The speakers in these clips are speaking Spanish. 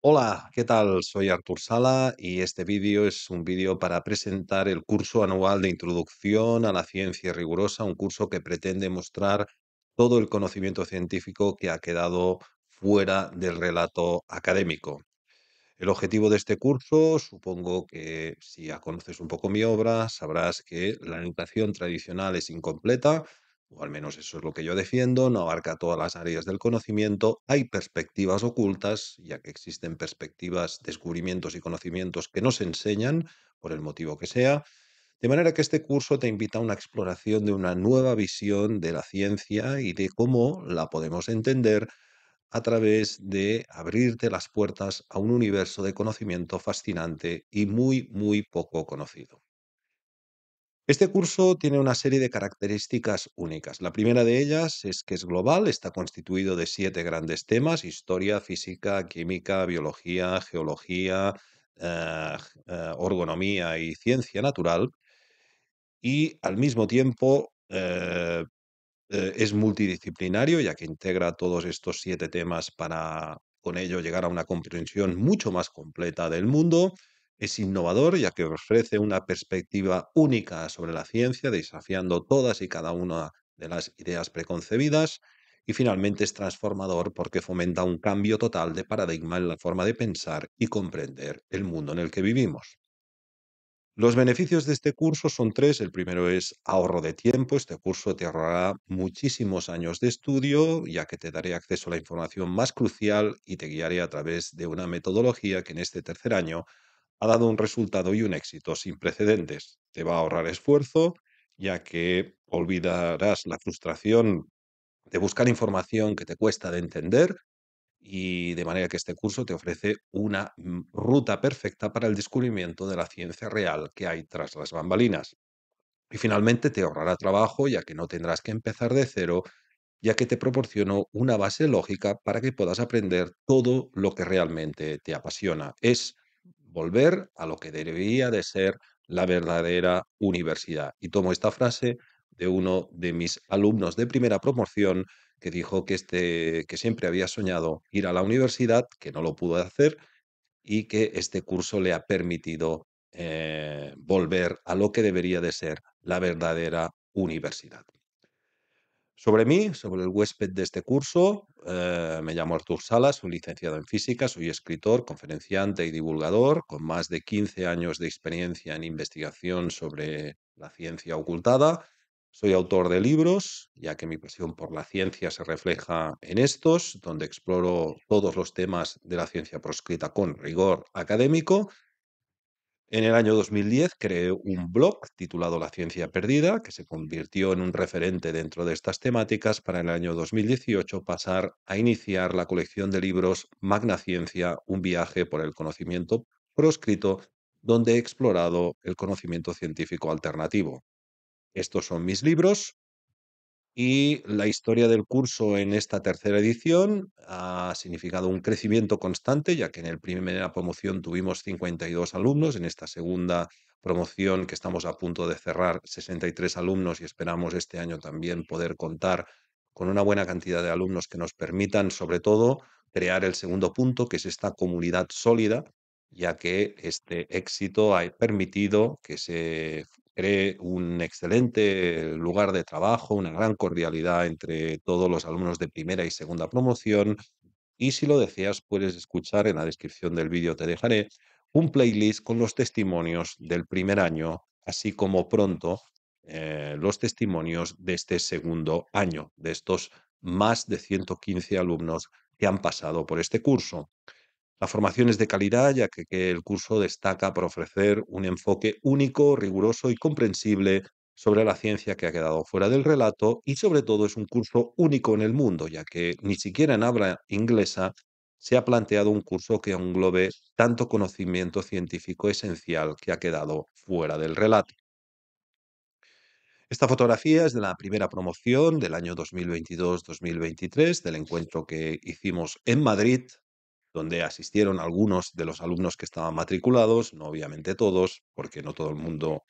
Hola, ¿qué tal? Soy Artur Sala y este vídeo es un vídeo para presentar el curso anual de Introducción a la Ciencia Rigurosa, un curso que pretende mostrar todo el conocimiento científico que ha quedado fuera del relato académico. El objetivo de este curso, supongo que si ya conoces un poco mi obra, sabrás que la educación tradicional es incompleta, o al menos eso es lo que yo defiendo, no abarca todas las áreas del conocimiento, hay perspectivas ocultas, ya que existen perspectivas, descubrimientos y conocimientos que no se enseñan, por el motivo que sea, de manera que este curso te invita a una exploración de una nueva visión de la ciencia y de cómo la podemos entender a través de abrirte las puertas a un universo de conocimiento fascinante y muy, muy poco conocido. Este curso tiene una serie de características únicas. La primera de ellas es que es global, está constituido de siete grandes temas, historia, física, química, biología, geología, eh, eh ergonomía y ciencia natural, y al mismo tiempo eh, eh, es multidisciplinario, ya que integra todos estos siete temas para con ello llegar a una comprensión mucho más completa del mundo es innovador ya que ofrece una perspectiva única sobre la ciencia, desafiando todas y cada una de las ideas preconcebidas. Y finalmente es transformador porque fomenta un cambio total de paradigma en la forma de pensar y comprender el mundo en el que vivimos. Los beneficios de este curso son tres. El primero es ahorro de tiempo. Este curso te ahorrará muchísimos años de estudio, ya que te daré acceso a la información más crucial y te guiaré a través de una metodología que en este tercer año ha dado un resultado y un éxito sin precedentes. Te va a ahorrar esfuerzo, ya que olvidarás la frustración de buscar información que te cuesta de entender y de manera que este curso te ofrece una mm, ruta perfecta para el descubrimiento de la ciencia real que hay tras las bambalinas. Y finalmente te ahorrará trabajo ya que no tendrás que empezar de cero, ya que te proporciono una base lógica para que puedas aprender todo lo que realmente te apasiona. Es volver a lo que debería de ser la verdadera universidad. Y tomo esta frase de uno de mis alumnos de primera promoción que dijo que, este, que siempre había soñado ir a la universidad, que no lo pudo hacer y que este curso le ha permitido eh, volver a lo que debería de ser la verdadera universidad. Sobre mí, sobre el huésped de este curso, eh, me llamo Artur Salas, soy licenciado en física, soy escritor, conferenciante y divulgador, con más de 15 años de experiencia en investigación sobre la ciencia ocultada. Soy autor de libros, ya que mi pasión por la ciencia se refleja en estos, donde exploro todos los temas de la ciencia proscrita con rigor académico en el año 2010 creé un blog titulado La ciencia perdida, que se convirtió en un referente dentro de estas temáticas para el año 2018 pasar a iniciar la colección de libros Magna Ciencia, un viaje por el conocimiento proscrito, donde he explorado el conocimiento científico alternativo. Estos son mis libros, y la historia del curso en esta tercera edición ha significado un crecimiento constante, ya que en la primera promoción tuvimos 52 alumnos, en esta segunda promoción que estamos a punto de cerrar 63 alumnos y esperamos este año también poder contar con una buena cantidad de alumnos que nos permitan sobre todo crear el segundo punto, que es esta comunidad sólida, ya que este éxito ha permitido que se cree un excelente lugar de trabajo, una gran cordialidad entre todos los alumnos de primera y segunda promoción. Y si lo deseas, puedes escuchar en la descripción del vídeo, te dejaré un playlist con los testimonios del primer año, así como pronto eh, los testimonios de este segundo año, de estos más de 115 alumnos que han pasado por este curso. La formación es de calidad, ya que, el curso destaca por ofrecer un enfoque único, riguroso y comprensible sobre la ciencia que ha quedado fuera del relato y sobre todo es un curso único en el mundo, ya que ni siquiera en habla inglesa se ha planteado un curso que englobe tanto conocimiento científico esencial que ha quedado fuera del relato. Esta fotografía es de la primera promoción del año 2022-2023 del encuentro que hicimos en Madrid donde asistieron algunos de los alumnos que estaban matriculados, no obviamente todos, porque no todo el mundo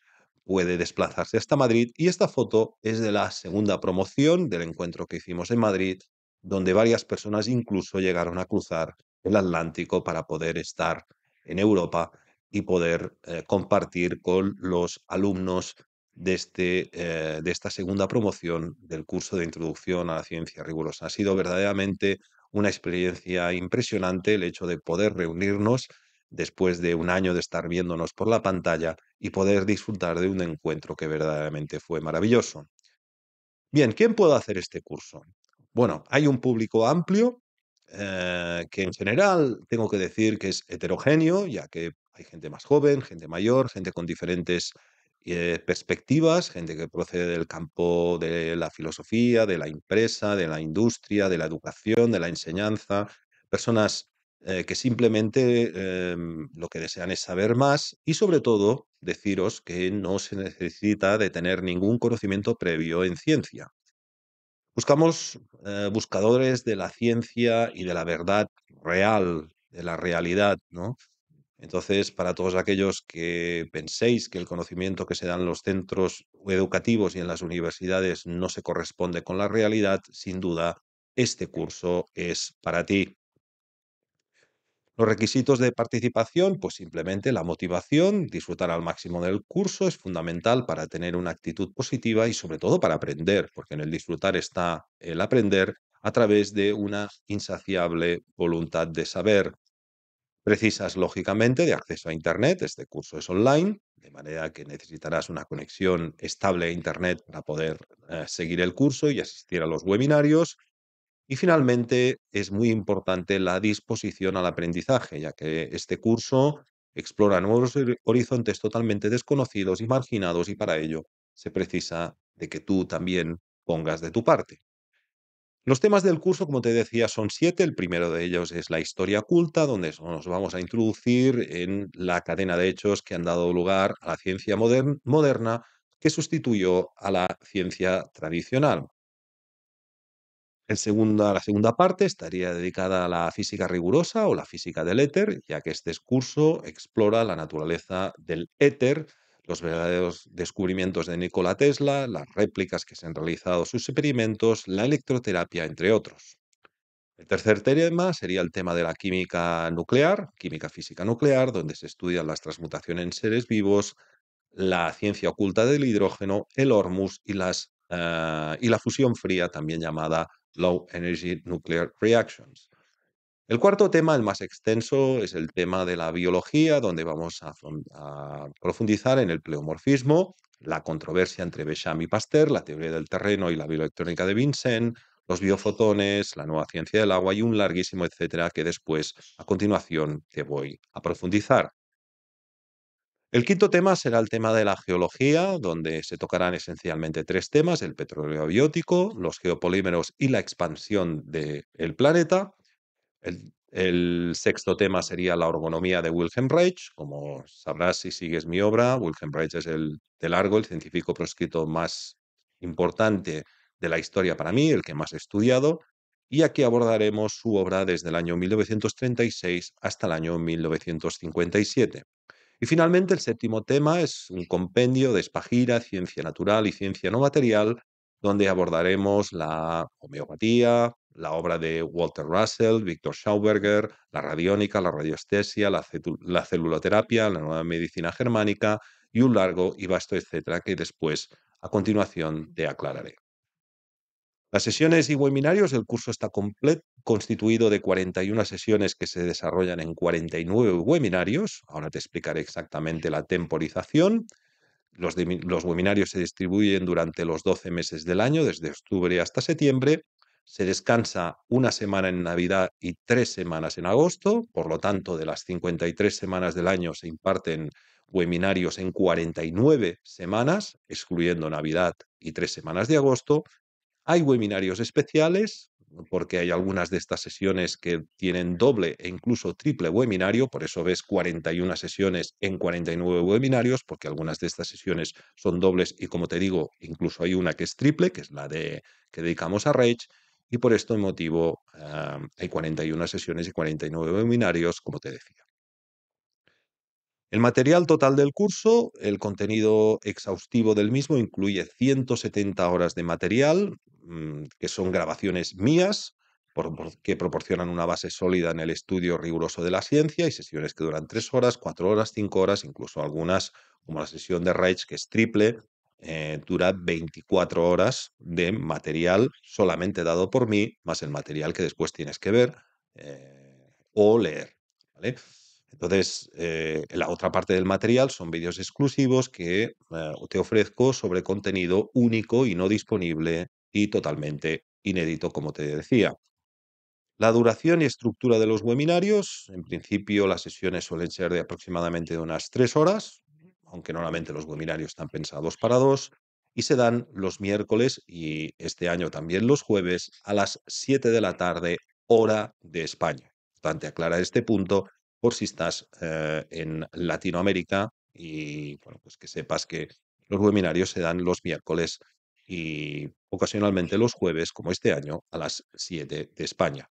puede desplazarse hasta Madrid. Y esta foto es de la segunda promoción del encuentro que hicimos en Madrid, donde varias personas incluso llegaron a cruzar el Atlántico para poder estar en Europa y poder eh, compartir con los alumnos de, este, eh, de esta segunda promoción del curso de introducción a la ciencia rigurosa. Ha sido verdaderamente una experiencia impresionante el hecho de poder reunirnos después de un año de estar viéndonos por la pantalla y poder disfrutar de un encuentro que verdaderamente fue maravilloso. Bien, ¿quién puede hacer este curso? Bueno, hay un público amplio eh, que en general tengo que decir que es heterogéneo, ya que hay gente más joven, gente mayor, gente con diferentes eh, perspectivas, gente que procede del campo de la filosofía, de la empresa, de la industria, de la educación, de la enseñanza, personas eh, que simplemente em, lo que desean es saber más y sobre todo deciros que no se necesita de tener ningún conocimiento previo en ciencia. Buscamos eh, buscadores de la ciencia y de la verdad real, de la realidad, ¿no? Entonces, para todos aquellos que penséis que el conocimiento que se da en los centros educativos y en las universidades no se corresponde con la realidad, sin duda, este curso es para ti. Los requisitos de participación, pues simplemente la motivación, disfrutar al máximo del curso es fundamental para tener una actitud positiva y sobre todo para aprender, porque en el disfrutar está el aprender a través de una insaciable voluntad de saber. Precisas, lógicamente, de acceso a Internet. Este curso es online, de manera que necesitarás una conexión estable a Internet para poder eh, seguir el curso y asistir a los webinarios. Y finalmente, es muy importante la disposición al aprendizaje, ya que este curso explora nuevos horizontes totalmente desconocidos y marginados y para ello se precisa de que tú también pongas de tu parte. Los temas del curso, como te decía, son siete. El primero de ellos es la historia culta, donde nos vamos a introducir en la cadena de hechos que han dado lugar a la ciencia moderna que sustituyó a la ciencia tradicional. la segunda parte estaría dedicada a la física rigurosa o la física del éter, ya que este curso explora la naturaleza del éter los verdaderos descubrimientos de Nikola Tesla, las réplicas que se han realizado sus experimentos, la electroterapia, entre otros. El tercer tema sería el tema de la química nuclear, química física nuclear, donde se estudian las transmutaciones en seres vivos, la ciencia oculta del hidrógeno, el Hormuz y, eh, y la fusión fría, también llamada Low Energy Nuclear Reactions. El cuarto tema, el más extenso, es el tema de la biología, donde vamos a, profundizar en el pleomorfismo, la controversia entre Becham y Pasteur, la teoría del terreno y la bioelectrónica de Vincent, los biofotones, la nueva ciencia del agua y un larguísimo etcétera que después, a continuación, te voy a profundizar. El quinto tema será el tema de la geología, donde se tocarán esencialmente tres temas, el petróleo abiótico, los geopolímeros y la expansión del planeta. El, sexto tema sería la ergonomía de Wilhelm Reich. Como sabrás si sigues mi obra, Wilhelm Reich es el de largo, el científico proscrito más importante de la historia para mí, el que más he estudiado, y aquí abordaremos su obra desde el año 1936 hasta el año 1957. Y finalmente el séptimo tema es un compendio de Espagira, ciencia natural y ciencia no material, donde abordaremos la homeopatía, la obra de Walter Russell, Victor Schauberger, la radiónica, la radiostesia, la, celuloterapia, la nueva medicina germánica y un largo y vasto etcétera que después, a continuación, te aclararé. Las sesiones y webinarios, el curso está completo, constituido de 41 sesiones que se desarrollan en 49 webinarios. Ahora te explicaré exactamente la temporización. Los, los webinarios se distribuyen durante los 12 meses del año, desde octubre hasta septiembre, se descansa una semana en Navidad y tres semanas en agosto, por lo tanto, de las 53 semanas del año se imparten webinarios en 49 semanas, excluyendo Navidad y tres semanas de agosto. Hay webinarios especiales, porque hay algunas de estas sesiones que tienen doble e incluso triple webinario, por eso ves 41 sesiones en 49 webinarios, porque algunas de estas sesiones son dobles y como te digo, incluso hay una que es triple, que es la de que dedicamos a Reich. Y por este motivo ah, hay 41 sesiones y 49 webinarios, como te decía. El material total del curso, el contenido exhaustivo del mismo, incluye 170 horas de material, mm, que son grabaciones mías, que proporcionan una base sólida en el estudio riguroso de la ciencia, y sesiones que duran tres horas, cuatro horas, 5 horas, incluso algunas, como la sesión de Reich, que es triple, eh, dura 24 horas de material solamente dado por mí, más el material que después tienes que ver eh, o leer. Entonces, eh, la otra parte del material son vídeos exclusivos que te ofrezco sobre contenido único y no disponible y totalmente inédito, como te decía. La duración y estructura de los webinarios, en principio las sesiones suelen ser de aproximadamente unas tres horas, aunque normalmente los webinarios están pensados para dos, y se dan los miércoles y este año también los jueves a las 7 de la tarde, hora de España. Bastante aclara este punto por si estás eh, en Latinoamérica y bueno, pues que sepas que los webinarios se dan los miércoles y ocasionalmente los jueves, como este año, a las 7 de España.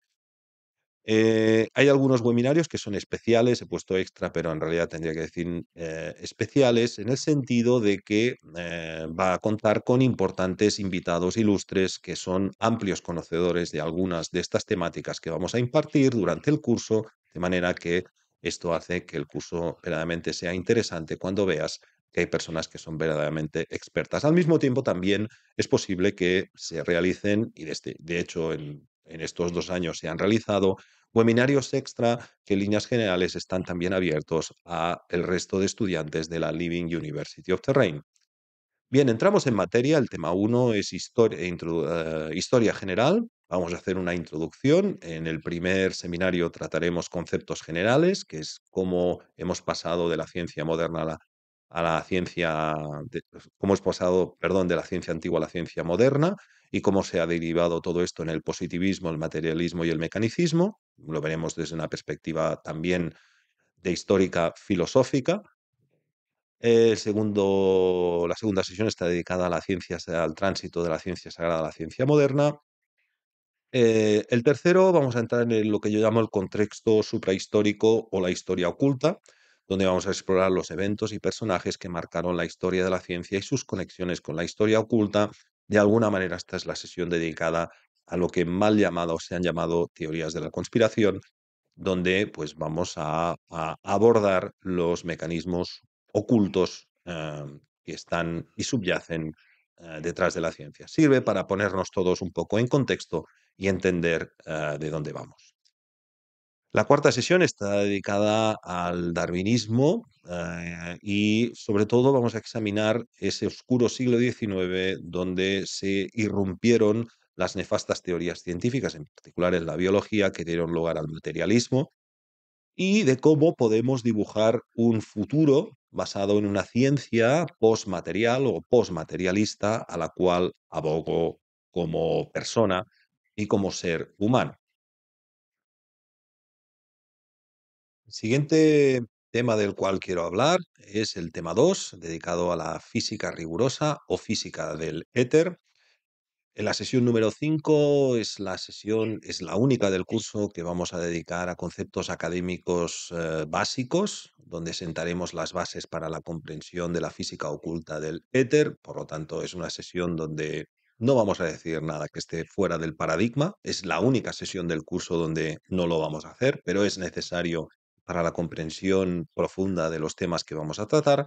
Eh, hay algunos webinarios que son especiales, he puesto extra, pero en realidad tendría que decir mm, eh, especiales, en el sentido de que eh, va a contar con importantes invitados ilustres que son amplios conocedores de algunas de estas temáticas que vamos a impartir durante el curso, de manera que esto hace que el curso verdaderamente sea interesante cuando veas que hay personas que son verdaderamente expertas. Al mismo tiempo, también es posible que se realicen, y de, este, de hecho en en estos dos años se han realizado, webinarios extra que en líneas generales están también abiertos al resto de estudiantes de la Living University of Terrain. Bien, entramos en materia. El tema uno es historia, eh, historia general. Vamos a hacer una introducción. En el primer seminario trataremos conceptos generales, que es cómo hemos pasado de la ciencia moderna a la a la ciencia, de, cómo es pasado, perdón, de la ciencia antigua a la ciencia moderna y cómo se ha derivado todo esto en el positivismo, el materialismo y el mecanicismo. Lo veremos desde una perspectiva también de histórica filosófica. El segundo, la segunda sesión está dedicada a la ciencia, al tránsito de la ciencia sagrada a la ciencia moderna. Eh, el tercero, vamos a entrar en lo que yo llamo el contexto suprahistórico o la historia oculta, donde vamos a explorar los eventos y personajes que marcaron la historia de la ciencia y sus conexiones con la historia oculta. De alguna manera, esta es la sesión dedicada a lo que mal llamado se han llamado teorías de la conspiración, donde pues vamos a, abordar los mecanismos ocultos em, que están y subyacen eh, detrás de la ciencia. Sirve para ponernos todos un poco en contexto y entender eh, de dónde vamos. La cuarta sesión está dedicada al darwinismo eh, y sobre todo vamos a examinar ese oscuro siglo XIX donde se irrumpieron las nefastas teorías científicas, en particular en la biología, que dieron lugar al materialismo, y de cómo podemos dibujar un futuro basado en una ciencia postmaterial o postmaterialista a la cual abogo como persona y como ser humano. siguiente tema del cual quiero hablar es el tema 2, dedicado a la física rigurosa o física del éter. En la sesión número 5 es la sesión, es la única del curso que vamos a dedicar a conceptos académicos eh, básicos, donde sentaremos las bases para la comprensión de la física oculta del éter. Por lo tanto, es una sesión donde no vamos a decir nada que esté fuera del paradigma. Es la única sesión del curso donde no lo vamos a hacer, pero es necesario para la comprensión profunda de los temas que vamos a tratar.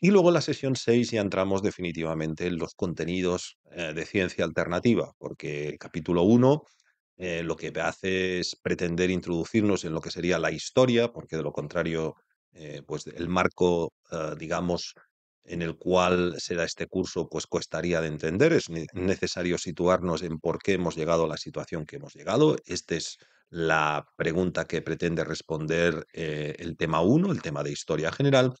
Y luego la sesión 6 ya entramos definitivamente en los contenidos eh, de ciencia alternativa, porque el capítulo 1 eh, lo que hace es pretender introducirnos en lo que sería la historia, porque de lo contrario, eh, pues el marco, digamos, en el cual será este curso, pues costaría de entender. Es necesario situarnos en por qué hemos llegado a la situación que hemos llegado. Este es la pregunta que pretende responder eh, el tema 1, el tema de historia general,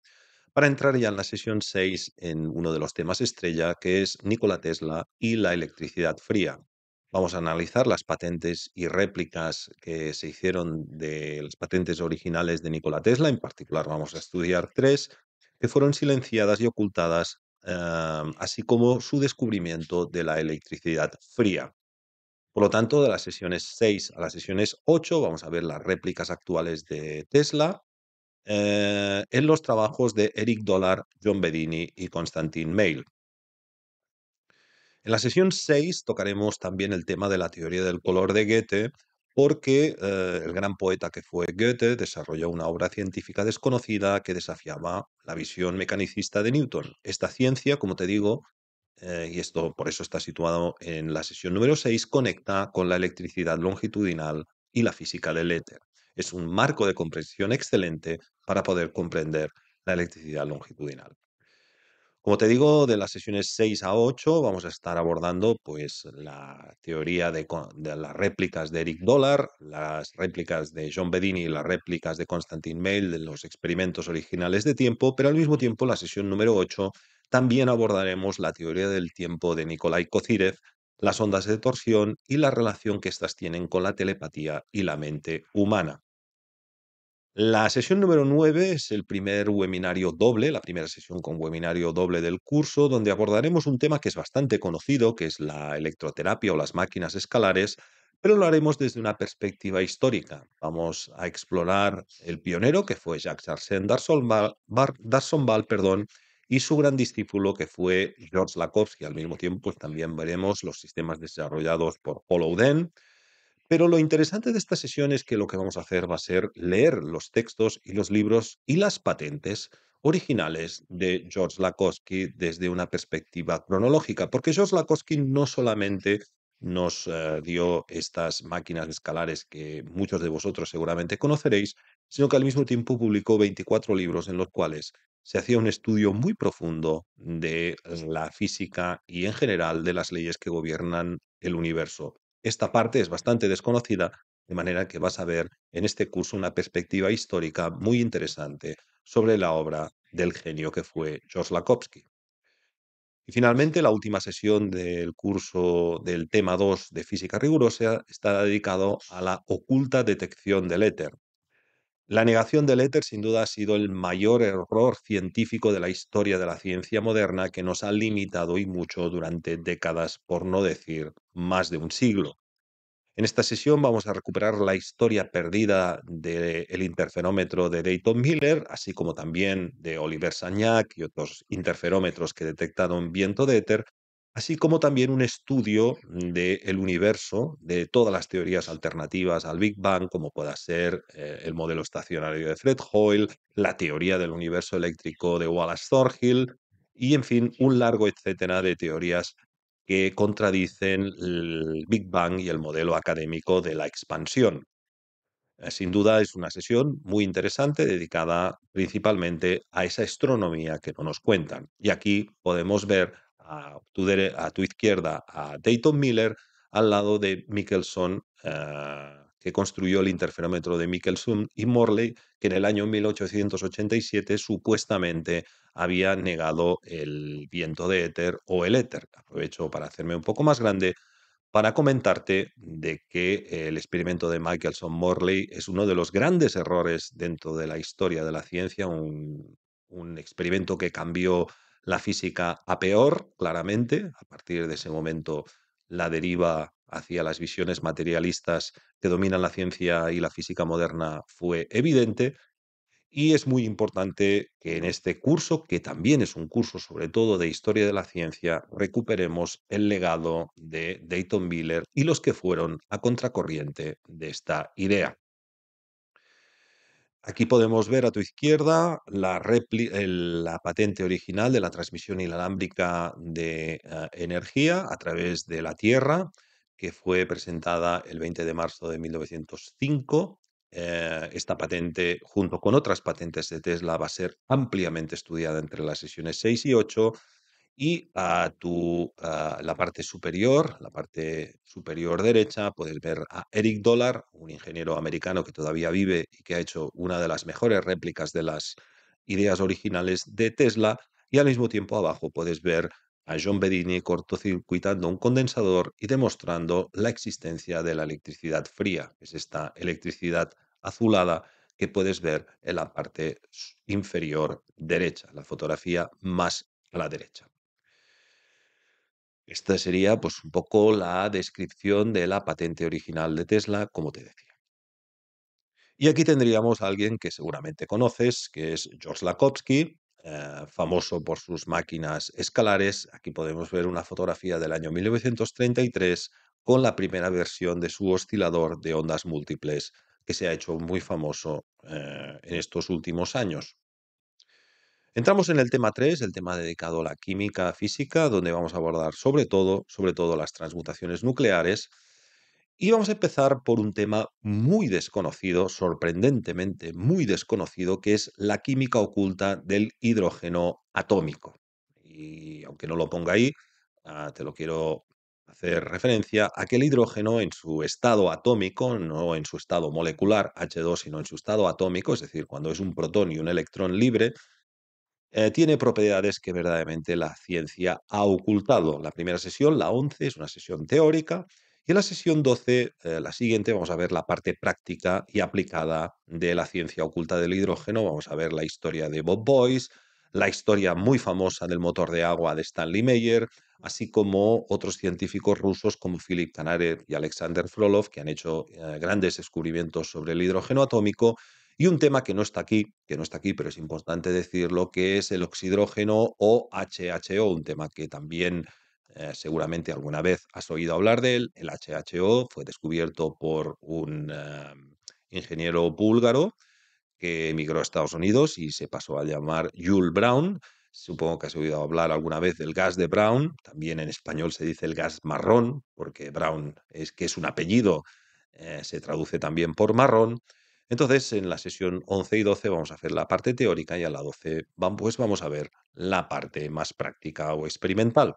para entrar ya en la sesión 6 en uno de los temas estrella, que es Nikola Tesla y la electricidad fría. Vamos a analizar las patentes y réplicas que se hicieron de las patentes originales de Nikola Tesla. En particular, vamos a estudiar tres que fueron silenciadas y ocultadas, eh, así como su descubrimiento de la electricidad fría. Por lo tanto, de las sesiones 6 a las sesiones 8 vamos a ver las réplicas actuales de Tesla eh, en los trabajos de Eric Dollar, John Bedini y Constantin Mail. En la sesión 6 tocaremos también el tema de la teoría del color de Goethe, porque eh, el gran poeta que fue Goethe desarrolló una obra científica desconocida que desafiaba la visión mecanicista de Newton. Esta ciencia, como te digo, eh, y esto por eso está situado en la sesión número 6, conecta con la electricidad longitudinal y la física del éter. Es un marco de comprensión excelente para poder comprender la electricidad longitudinal. Como te digo, de las sesiones 6 a 8 vamos a estar abordando pues, la teoría de, las réplicas de Eric Dollar, las réplicas de John Bedini y las réplicas de Constantin Mail, de los experimentos originales de tiempo, pero al mismo tiempo la sesión número 8 también abordaremos la teoría del tiempo de Nikolai Kozirev, las ondas de torsión y la relación que éstas tienen con la telepatía y la mente humana. La sesión número 9 es el primer webinario doble, la primera sesión con webinario doble del curso, donde abordaremos un tema que es bastante conocido, que es la electroterapia o las máquinas escalares, pero lo haremos desde una perspectiva histórica. Vamos a explorar el pionero, que fue Jacques Darsonval, Darsonval. perdón, y su gran discípulo que fue George Lakowski. al mismo tiempo pues, también veremos los sistemas desarrollados por Hollow Pero lo interesante de esta sesión es que lo que vamos a hacer va a ser leer los textos y los libros y las patentes originales de George Lakowski desde una perspectiva cronológica, porque George Lakowski no solamente nos eh, dio estas máquinas escalares que muchos de vosotros seguramente conoceréis, sino que al mismo tiempo publicó 24 libros en los cuales se hacía un estudio muy profundo de la física y en general de las leyes que gobiernan el universo. Esta parte es bastante desconocida, de manera que vas a ver en este curso una perspectiva histórica muy interesante sobre la obra del genio que fue George Lakovsky. Y finalmente, la última sesión del curso del tema 2 de física rigurosa está dedicado a la oculta detección del éter, la negación del éter sin duda ha sido el mayor error científico de la historia de la ciencia moderna que nos ha limitado y mucho durante décadas, por no decir más de un siglo. En esta sesión vamos a recuperar la historia perdida del interferómetro de Dayton Miller, así como también de Oliver Sagnac y otros interferómetros que detectaron viento de éter, así como también un estudio del universo, de todas las teorías alternativas al Big Bang, como pueda ser eh, el modelo estacionario de Fred Hoyle, la teoría del universo eléctrico de Wallace Thorhill, y en fin, un largo etcétera de teorías que contradicen el Big Bang y el modelo académico de la expansión. Eh, sin duda es una sesión muy interesante dedicada principalmente a esa astronomía que no nos cuentan. Y aquí podemos ver a tu, a tu izquierda a Dayton Miller, al lado de Michelson, ah, que construyó el interferómetro de Michelson, y Morley, que en el año 1887 supuestamente había negado el viento de éter o el éter. Aprovecho para hacerme un poco más grande para comentarte de que el experimento de Michelson Morley es uno de los grandes errores dentro de la historia de la ciencia, un experimento que cambió la física a peor, claramente. A partir de ese momento, la deriva hacia las visiones materialistas que dominan la ciencia y la física moderna fue evidente. Y es muy importante que en este curso, que también es un curso sobre todo de historia de la ciencia, recuperemos el legado de Dayton Miller y los que fueron a contracorriente de esta idea. Aquí podemos ver a tu izquierda la, patente original de la transmisión inalámbrica de ah, energía a través de la Tierra, que fue presentada el 20 de marzo de 1905. Eh, esta patente, junto con otras patentes de Tesla, va a ser ampliamente estudiada entre las sesiones 6 y 8 y a tu, la parte superior, la parte superior derecha, puedes ver a Eric Dollar, un ingeniero americano que todavía vive y que ha hecho una de las mejores réplicas de las ideas originales de Tesla. Y al mismo tiempo abajo puedes ver a John Bedini cortocircuitando un condensador y demostrando la existencia de la electricidad fría, que es esta electricidad azulada que puedes ver en la parte inferior derecha, la fotografía más a la derecha. Esta sería pues un poco la descripción de la patente original de Tesla, como te decía. Y aquí tendríamos a alguien que seguramente conoces, que es George Lakovsky, eh, famoso por sus máquinas escalares. Aquí podemos ver una fotografía del año 1933 con la primera versión de su oscilador de ondas múltiples que se ha hecho muy famoso eh, en estos últimos años. Entramos en el tema 3, el tema dedicado a la química física, donde vamos a abordar sobre todo, sobre todo las transmutaciones nucleares. Y vamos a empezar por un tema muy desconocido, sorprendentemente muy desconocido, que es la química oculta del hidrógeno atómico. Y aunque no lo ponga ahí, ah, te lo quiero hacer referencia a que hidrógeno en su estado atómico, no en su estado molecular H2, sino en su estado atómico, es decir, cuando es un protón y un electrón libre, eh, tiene propiedades que verdaderamente la ciencia ha ocultado. La primera sesión, la 11, es una sesión teórica y en la sesión 12, eh, la siguiente, vamos a ver la parte práctica y aplicada de la ciencia oculta del hidrógeno, vamos a ver la historia de Bob Boyce, la historia muy famosa del motor de agua de Stanley Meyer, así como otros científicos rusos como Philip Kanarev y Alexander Frolov, que han hecho eh, grandes descubrimientos sobre el hidrógeno atómico y un tema que no está aquí, que no está aquí, pero es importante decirlo, que es el oxidrógeno o HHO, un tema que también eh, seguramente alguna vez has oído hablar de él. El HHO fue descubierto por un eh, ingeniero búlgaro que emigró a Estados Unidos y se pasó a llamar Jules Brown. Supongo que has oído hablar alguna vez del gas de Brown. También en español se dice el gas marrón, porque Brown es que es un apellido, eh, se traduce también por marrón. Entonces, en la sesión 11 y 12 vamos a hacer la parte teórica y a la 12 pues vamos a ver la parte más práctica o experimental,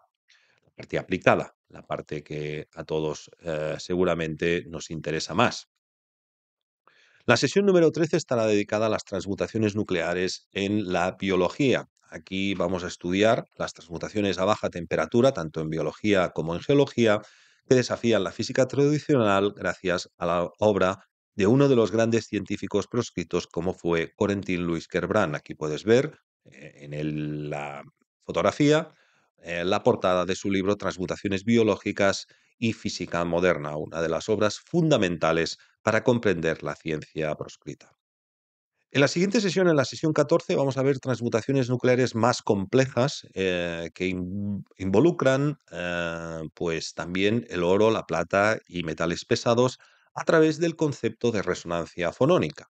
la parte aplicada, la parte que a todos eh, seguramente nos interesa más. La sesión número 13 estará dedicada a las transmutaciones nucleares en la biología. Aquí vamos a estudiar las transmutaciones a baja temperatura, tanto en biología como en geología, que desafían la física tradicional gracias a la obra de uno de los grandes científicos proscritos como fue Corentin Luis Kerbrand. Aquí puedes ver eh, en la fotografía eh, la portada de su libro Transmutaciones biológicas y física moderna, una de las obras fundamentales para comprender la ciencia proscrita. En la siguiente sesión, en la sesión 14, vamos a ver transmutaciones nucleares más complejas eh, que involucran pues también el oro, la plata y metales pesados, a través del concepto de resonancia fonónica.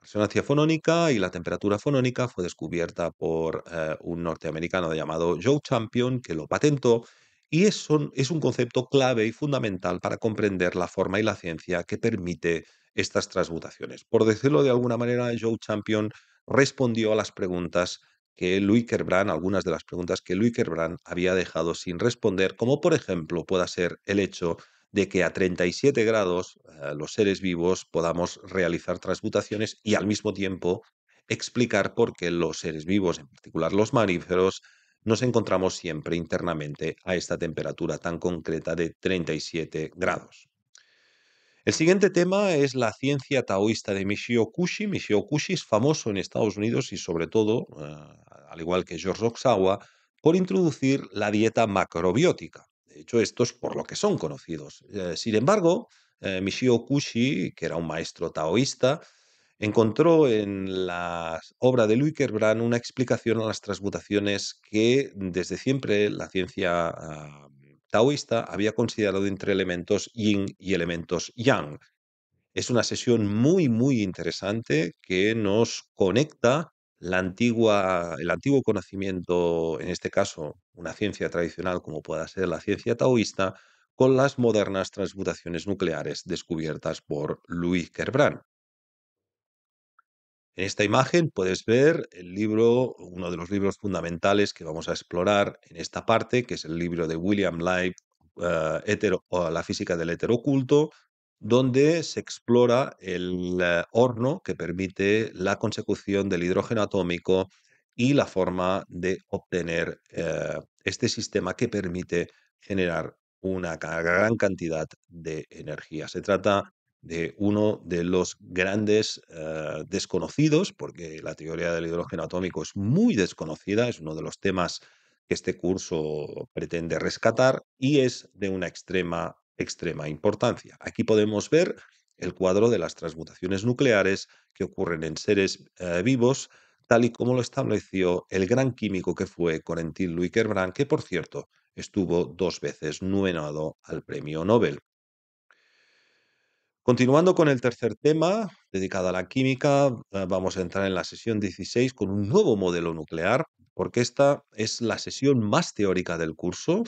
La resonancia fonónica y la temperatura fonónica fue descubierta por eh, un norteamericano llamado Joe Champion, que lo patentó, y es un, es un concepto clave y fundamental para comprender la forma y la ciencia que permite estas transmutaciones. Por decirlo de alguna manera, Joe Champion respondió a las preguntas que Louis Kerbrand, algunas de las preguntas que Louis Kerbrand había dejado sin responder, como por ejemplo pueda ser el hecho de que a 37 grados eh, los seres vivos podamos realizar transmutaciones y al mismo tiempo explicar por qué los seres vivos, en particular los mamíferos, nos encontramos siempre internamente a esta temperatura tan concreta de 37 grados. El siguiente tema es la ciencia taoísta de Michio Kushi. Michio Kushi es famoso en Estados Unidos y sobre todo, eh, al igual que George Oxawa, por introducir la dieta macrobiótica. De hecho, estos por lo que son conocidos. Eh, sin embargo, Mishio eh, Michio Kushi, que era un maestro taoísta, encontró en la obra de Louis Kerbrand una explicación a las transmutaciones que desde siempre la ciencia ah, taoísta había considerado entre elementos yin y elementos yang. Es una sesión muy, muy interesante que nos conecta el antiguo conocimiento, en este caso una ciencia tradicional como pueda ser la ciencia taoísta, con las modernas transmutaciones nucleares descubiertas por Louis Kerbrand. En esta imagen puedes ver el libro, uno de los libros fundamentales que vamos a explorar en esta parte, que es el libro de William Light, eh, La física del oculto, donde se explora el eh, horno que permite la consecución del hidrógeno atómico y la forma de obtener eh, este sistema que permite generar una gran cantidad de energía. Se trata de uno de los grandes eh, desconocidos, porque la teoría del hidrógeno atómico es muy desconocida, es uno de los temas que este curso pretende rescatar y es de una extrema extrema importancia. Aquí podemos ver el cuadro de las transmutaciones nucleares que ocurren en seres eh, vivos, tal y como lo estableció el gran químico que fue Corentin Louis Kerbrand, que por cierto estuvo dos veces nominado al premio Nobel. Continuando con el tercer tema, dedicado a la química, eh, vamos a entrar en la sesión 16 con un nuevo modelo nuclear, porque esta es la sesión más teórica del curso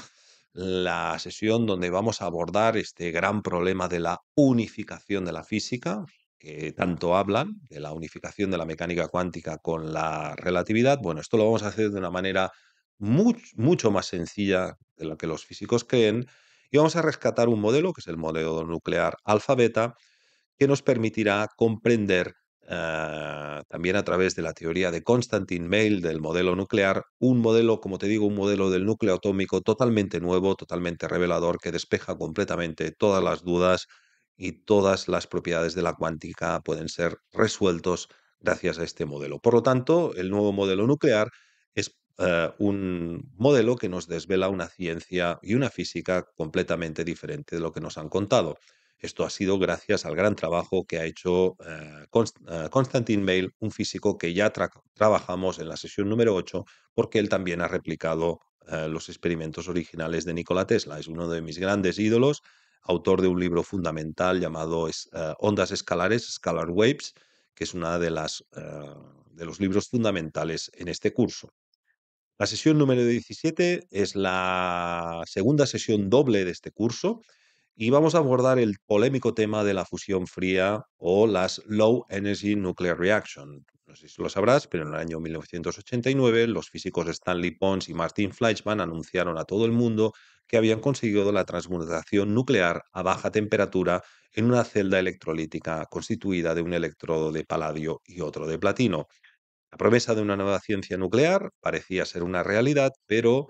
la sesión donde vamos a abordar este gran problema de la unificación de la física, que tanto hablan, de la unificación de la mecánica cuántica con la relatividad. Bueno, esto lo vamos a hacer de una manera mucho más sencilla de lo que los físicos creen y vamos a rescatar un modelo, que es el modelo nuclear alfa-beta, que nos permitirá comprender Ah, también a través de la teoría de Constantin Mail del modelo nuclear, un modelo, como te digo, un modelo del núcleo atómico totalmente nuevo, totalmente revelador, que despeja completamente todas las dudas y todas las propiedades de la cuántica pueden ser resueltos gracias a este modelo. Por lo tanto, el nuevo modelo nuclear es ah, un modelo que nos desvela una ciencia y una física completamente diferente de lo que nos han contado. Esto ha sido gracias al gran trabajo que ha hecho eh, eh, Constantin Bale, un físico que ya trabajamos en la sesión número 8, porque él también ha replicado eh, los experimentos originales de Nikola Tesla. Es uno de mis grandes ídolos, autor de un libro fundamental llamado Ondas Escalares, Scalar Waves, que es uno de, las, de los libros fundamentales en este curso. La sesión número 17 es la segunda sesión doble de este curso y vamos a abordar el polémico tema de la fusión fría o las Low Energy Nuclear Reaction. No sé si lo sabrás, pero en el año 1989 los físicos Stanley Pons y Martin Fleischmann anunciaron a todo el mundo que habían conseguido la transmutación nuclear a baja temperatura en una celda electrolítica constituida de un electrodo de paladio y otro de platino. La promesa de una nueva ciencia nuclear parecía ser una realidad, pero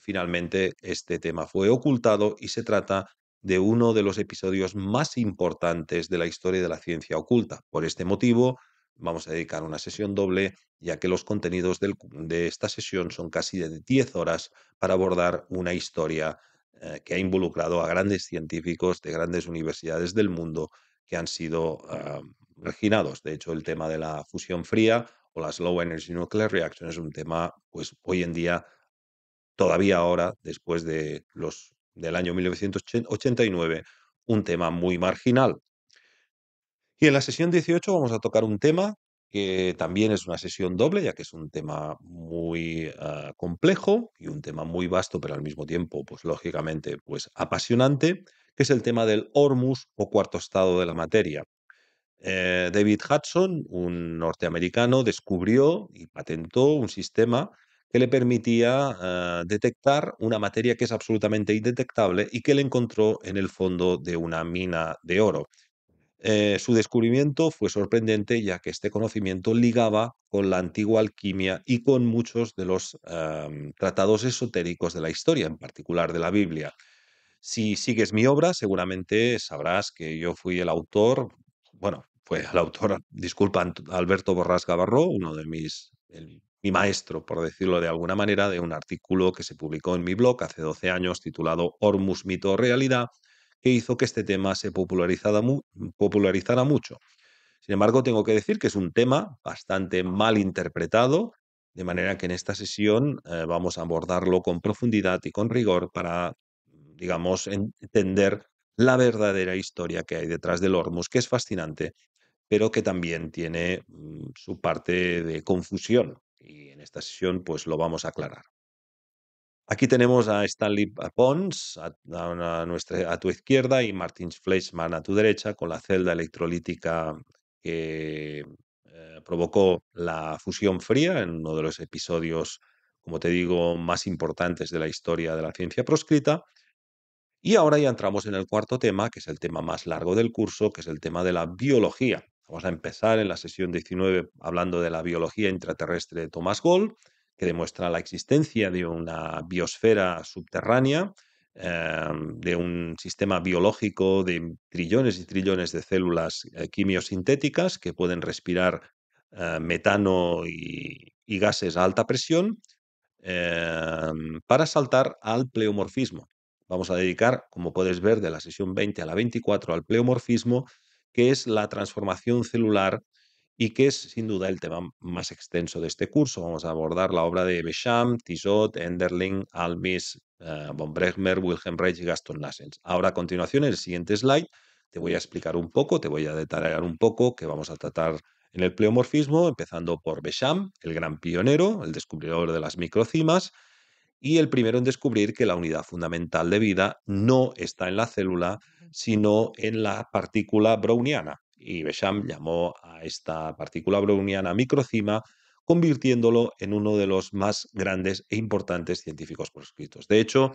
finalmente este tema fue ocultado y se trata de uno de los episodios más importantes de la historia de la ciencia oculta. Por este motivo, vamos a dedicar una sesión doble, ya que los contenidos de esta sesión son casi de 10 horas para abordar una historia eh, que ha involucrado a grandes científicos de grandes universidades del mundo que han sido eh, reginados. De hecho, el tema de la fusión fría o las low energy nuclear Reactions es un tema, pues hoy en día, todavía ahora, después de los del año 1989, un tema muy marginal. Y en la sesión 18 vamos a tocar un tema que también es una sesión doble, ya que es un tema muy ah, complejo y un tema muy vasto, pero al mismo tiempo, pues lógicamente, pues apasionante, que es el tema del Hormus o cuarto estado de la materia. Eh, David Hudson, un norteamericano, descubrió y patentó un sistema que le permitía ah, detectar una materia que es absolutamente indetectable y que le encontró en el fondo de una mina de oro. Eh, su descubrimiento fue sorprendente ya que este conocimiento ligaba con la antigua alquimia y con muchos de los ah, tratados esotéricos de la historia, en particular de la Biblia. Si sigues mi obra, seguramente sabrás que yo fui el autor, bueno, fue el autor, disculpa, Alberto Borrás Gavarró, uno de mis, mi maestro, por decirlo de alguna manera, de un artículo que se publicó en mi blog hace 12 años titulado Hormus Mito Realidad, que hizo que este tema se popularizara, mucho. Sin embargo, tengo que decir que es un tema bastante mal interpretado, de manera que en esta sesión eh, vamos a abordarlo con profundidad y con rigor para, digamos, entender la verdadera historia que hay detrás del Hormus, que es fascinante, pero que también tiene mm, su parte de confusión, y en esta sesión pues lo vamos a aclarar. Aquí tenemos a Stanley Pons a, nuestra, a tu izquierda y Martin Fleischmann a tu derecha con la celda electrolítica que eh, provocó la fusión fría en uno de los episodios, como te digo, más importantes de la historia de la ciencia proscrita. Y ahora ya entramos en el cuarto tema, que es el tema más largo del curso, que es el tema de la biología. Vamos a empezar en la sesión 19 hablando de la biología intraterrestre de Thomas Gold, que demuestra la existencia de una biosfera subterránea, em, de un sistema biológico de trillones y trillones de células eh, quimiosintéticas que pueden respirar eh, metano y, y, gases a alta presión, em, para saltar al pleomorfismo. Vamos a dedicar, como puedes ver, de la sesión 20 a la 24 al pleomorfismo que es la transformación celular y que es sin duda el tema más extenso de este curso. Vamos a abordar la obra de Becham, Tissot, Enderling, Almis, eh, von Brechmer, Wilhelm Reich y Gaston Lassens. Ahora a continuación, en el siguiente slide, te voy a explicar un poco, te voy a detallar un poco que vamos a tratar en el pleomorfismo, empezando por Becham, el gran pionero, el descubridor de las microcimas, y el primero en descubrir que la unidad fundamental de vida no está en la célula, sino en la partícula browniana. Y Besham llamó a esta partícula browniana microcima, convirtiéndolo en uno de los más grandes e importantes científicos proscritos. De hecho,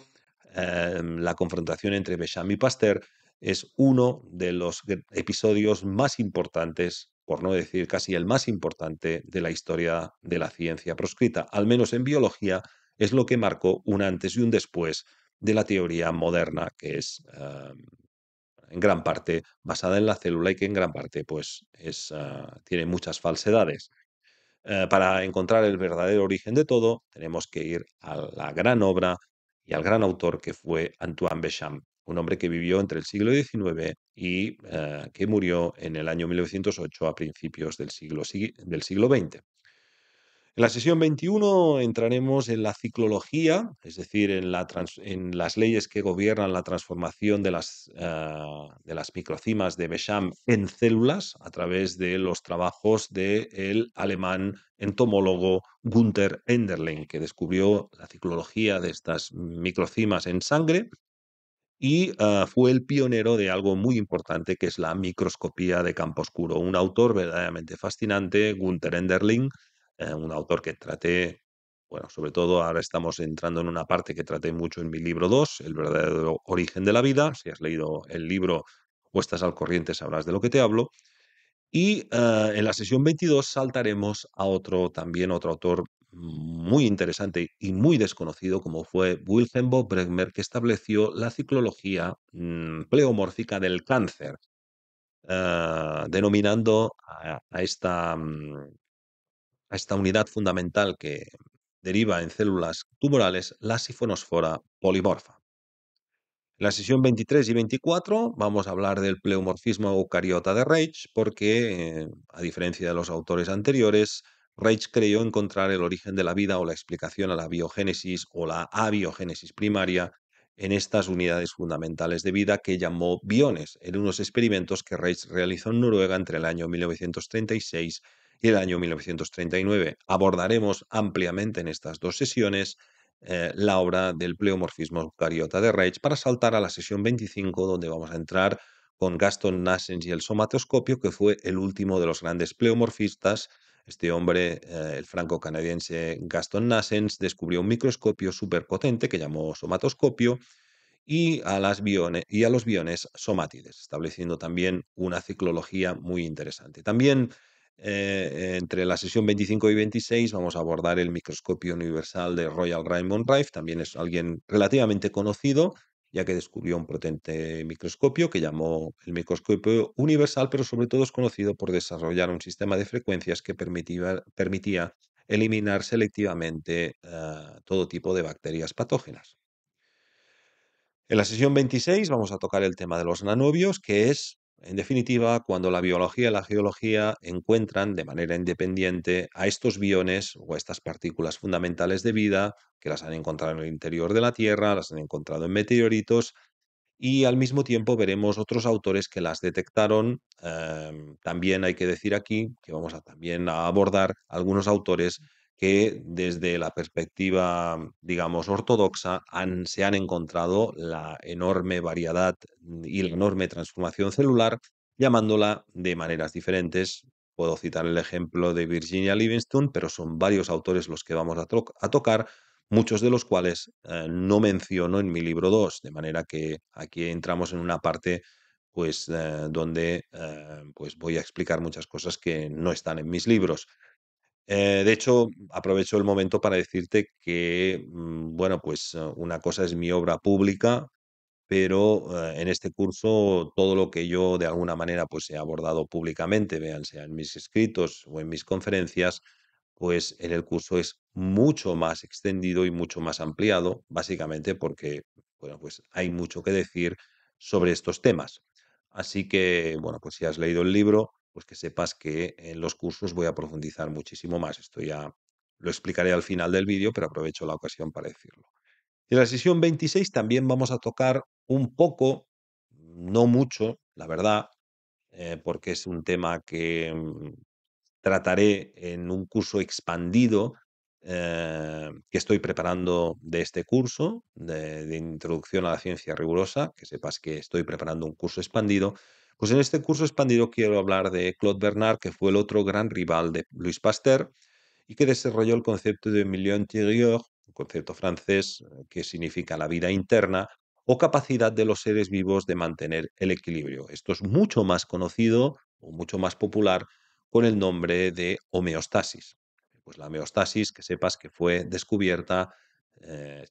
em, la confrontación entre Besham y Pasteur es uno de los episodios más importantes, por no decir casi el más importante, de la historia de la ciencia proscrita, al menos en biología, es lo que marcó un antes y un después de la teoría moderna, que es ah, en gran parte basada en la célula y que en gran parte pues, ah, tiene muchas falsedades. Eh, para encontrar el verdadero origen de todo, tenemos que ir a la gran obra y al gran autor que fue Antoine Béchamp, un hombre que vivió entre el siglo XIX y eh, que murió en el año 1908 a principios del siglo, del siglo XX. En la sesión 21 entraremos en la ciclología, es decir, en, las leyes que gobiernan la transformación de las, ah, microcimas de Besham en células a través de los trabajos del alemán entomólogo Gunther Enderling, que descubrió la ciclología de estas microcimas en sangre y ah, fue el pionero de algo muy importante que es la microscopía de campo oscuro. Un autor verdaderamente fascinante, Gunther Enderling, eh, un autor que traté, bueno, sobre todo ahora estamos entrando en una parte que traté mucho en mi libro 2, El verdadero origen de la vida. Si has leído el libro o al corriente sabrás de lo que te hablo. Y eh, en la sesión 22 saltaremos a otro, también otro autor muy interesante y muy desconocido como fue Wilhelm Bob Bregmer, que estableció la ciclología mm, pleomórfica del cáncer, eh, denominando a esta, mm, esta unidad fundamental que deriva en células tumorales, la sifonosfora polimorfa. En la sesión 23 y 24 vamos a hablar del pleomorfismo eucariota de Reich, porque, eh, a diferencia de los autores anteriores, Reich creyó encontrar el origen de la vida o la explicación a la biogénesis o la abiogénesis primaria en estas unidades fundamentales de vida que llamó biones, en unos experimentos que Reich realizó en Noruega entre el año 1936 y el año 1939. Abordaremos ampliamente en estas dos sesiones eh, la obra del pleomorfismo eucariota de Reich para saltar a la sesión 25 donde vamos a entrar con Gaston Nassens y el somatoscopio, que fue el último de los grandes pleomorfistas. Este hombre, eh, el franco-canadiense Gaston Nassens, descubrió un microscopio superpotente que llamó somatoscopio y a, las y a los biones somátides estableciendo también una ciclología muy interesante. También eh, entre la sesión 25 y 26 vamos a abordar el microscopio universal de Royal Raymond Rife, también es alguien relativamente conocido, ya que descubrió un potente microscopio que llamó el microscopio universal, pero sobre todo es conocido por desarrollar un sistema de frecuencias que permitía, eliminar selectivamente ah, todo tipo de bacterias patógenas. En la sesión 26 vamos a tocar el tema de los nanobios, que es en definitiva, cuando la biología y la geología encuentran de manera independiente a estos biones o a estas partículas fundamentales de vida, que las han encontrado en el interior de la Tierra, las han encontrado en meteoritos, y al mismo tiempo veremos otros autores que las detectaron. Em, también hay que decir aquí que vamos a también a abordar algunos autores que desde la perspectiva, digamos, ortodoxa, se han encontrado la enorme variedad y la enorme transformación celular, llamándola de maneras diferentes. Puedo citar el ejemplo de Virginia Livingston, pero son varios autores los que vamos a, tocar, muchos de los cuales eh, no menciono en mi libro 2, de manera que aquí entramos en una parte pues eh, donde eh, pues voy a explicar muchas cosas que no están en mis libros. Eh, de hecho, aprovecho el momento para decirte que, mm, bueno, pues eh, una cosa es mi obra pública, pero eh, en este curso todo lo que yo de alguna manera pues he abordado públicamente, vean, sea en mis escritos o en mis conferencias, pues en el curso es mucho más extendido y mucho más ampliado, básicamente porque, bueno, pues hay mucho que decir sobre estos temas. Así que, bueno, pues si has leído el libro, pues que sepas que en los cursos voy a profundizar muchísimo más. Esto ya lo explicaré al final del vídeo, pero aprovecho la ocasión para decirlo. En la sesión 26 también vamos a tocar un poco, no mucho, la verdad, eh, porque es un tema que mm, trataré en un curso expandido eh, que estoy preparando de este curso, de introducción a la ciencia rigurosa, que sepas que estoy preparando un curso expandido pues en este curso expandido quiero hablar de Claude Bernard, que fue el otro gran rival de Louis Pasteur y que desarrolló el concepto de milieu intérieur, un concepto francés eh, que significa la vida interna o capacidad de los seres vivos de mantener el equilibrio. Esto es mucho más conocido o mucho más popular con el nombre de homeostasis. Pues la homeostasis, que sepas que fue descubierta eh,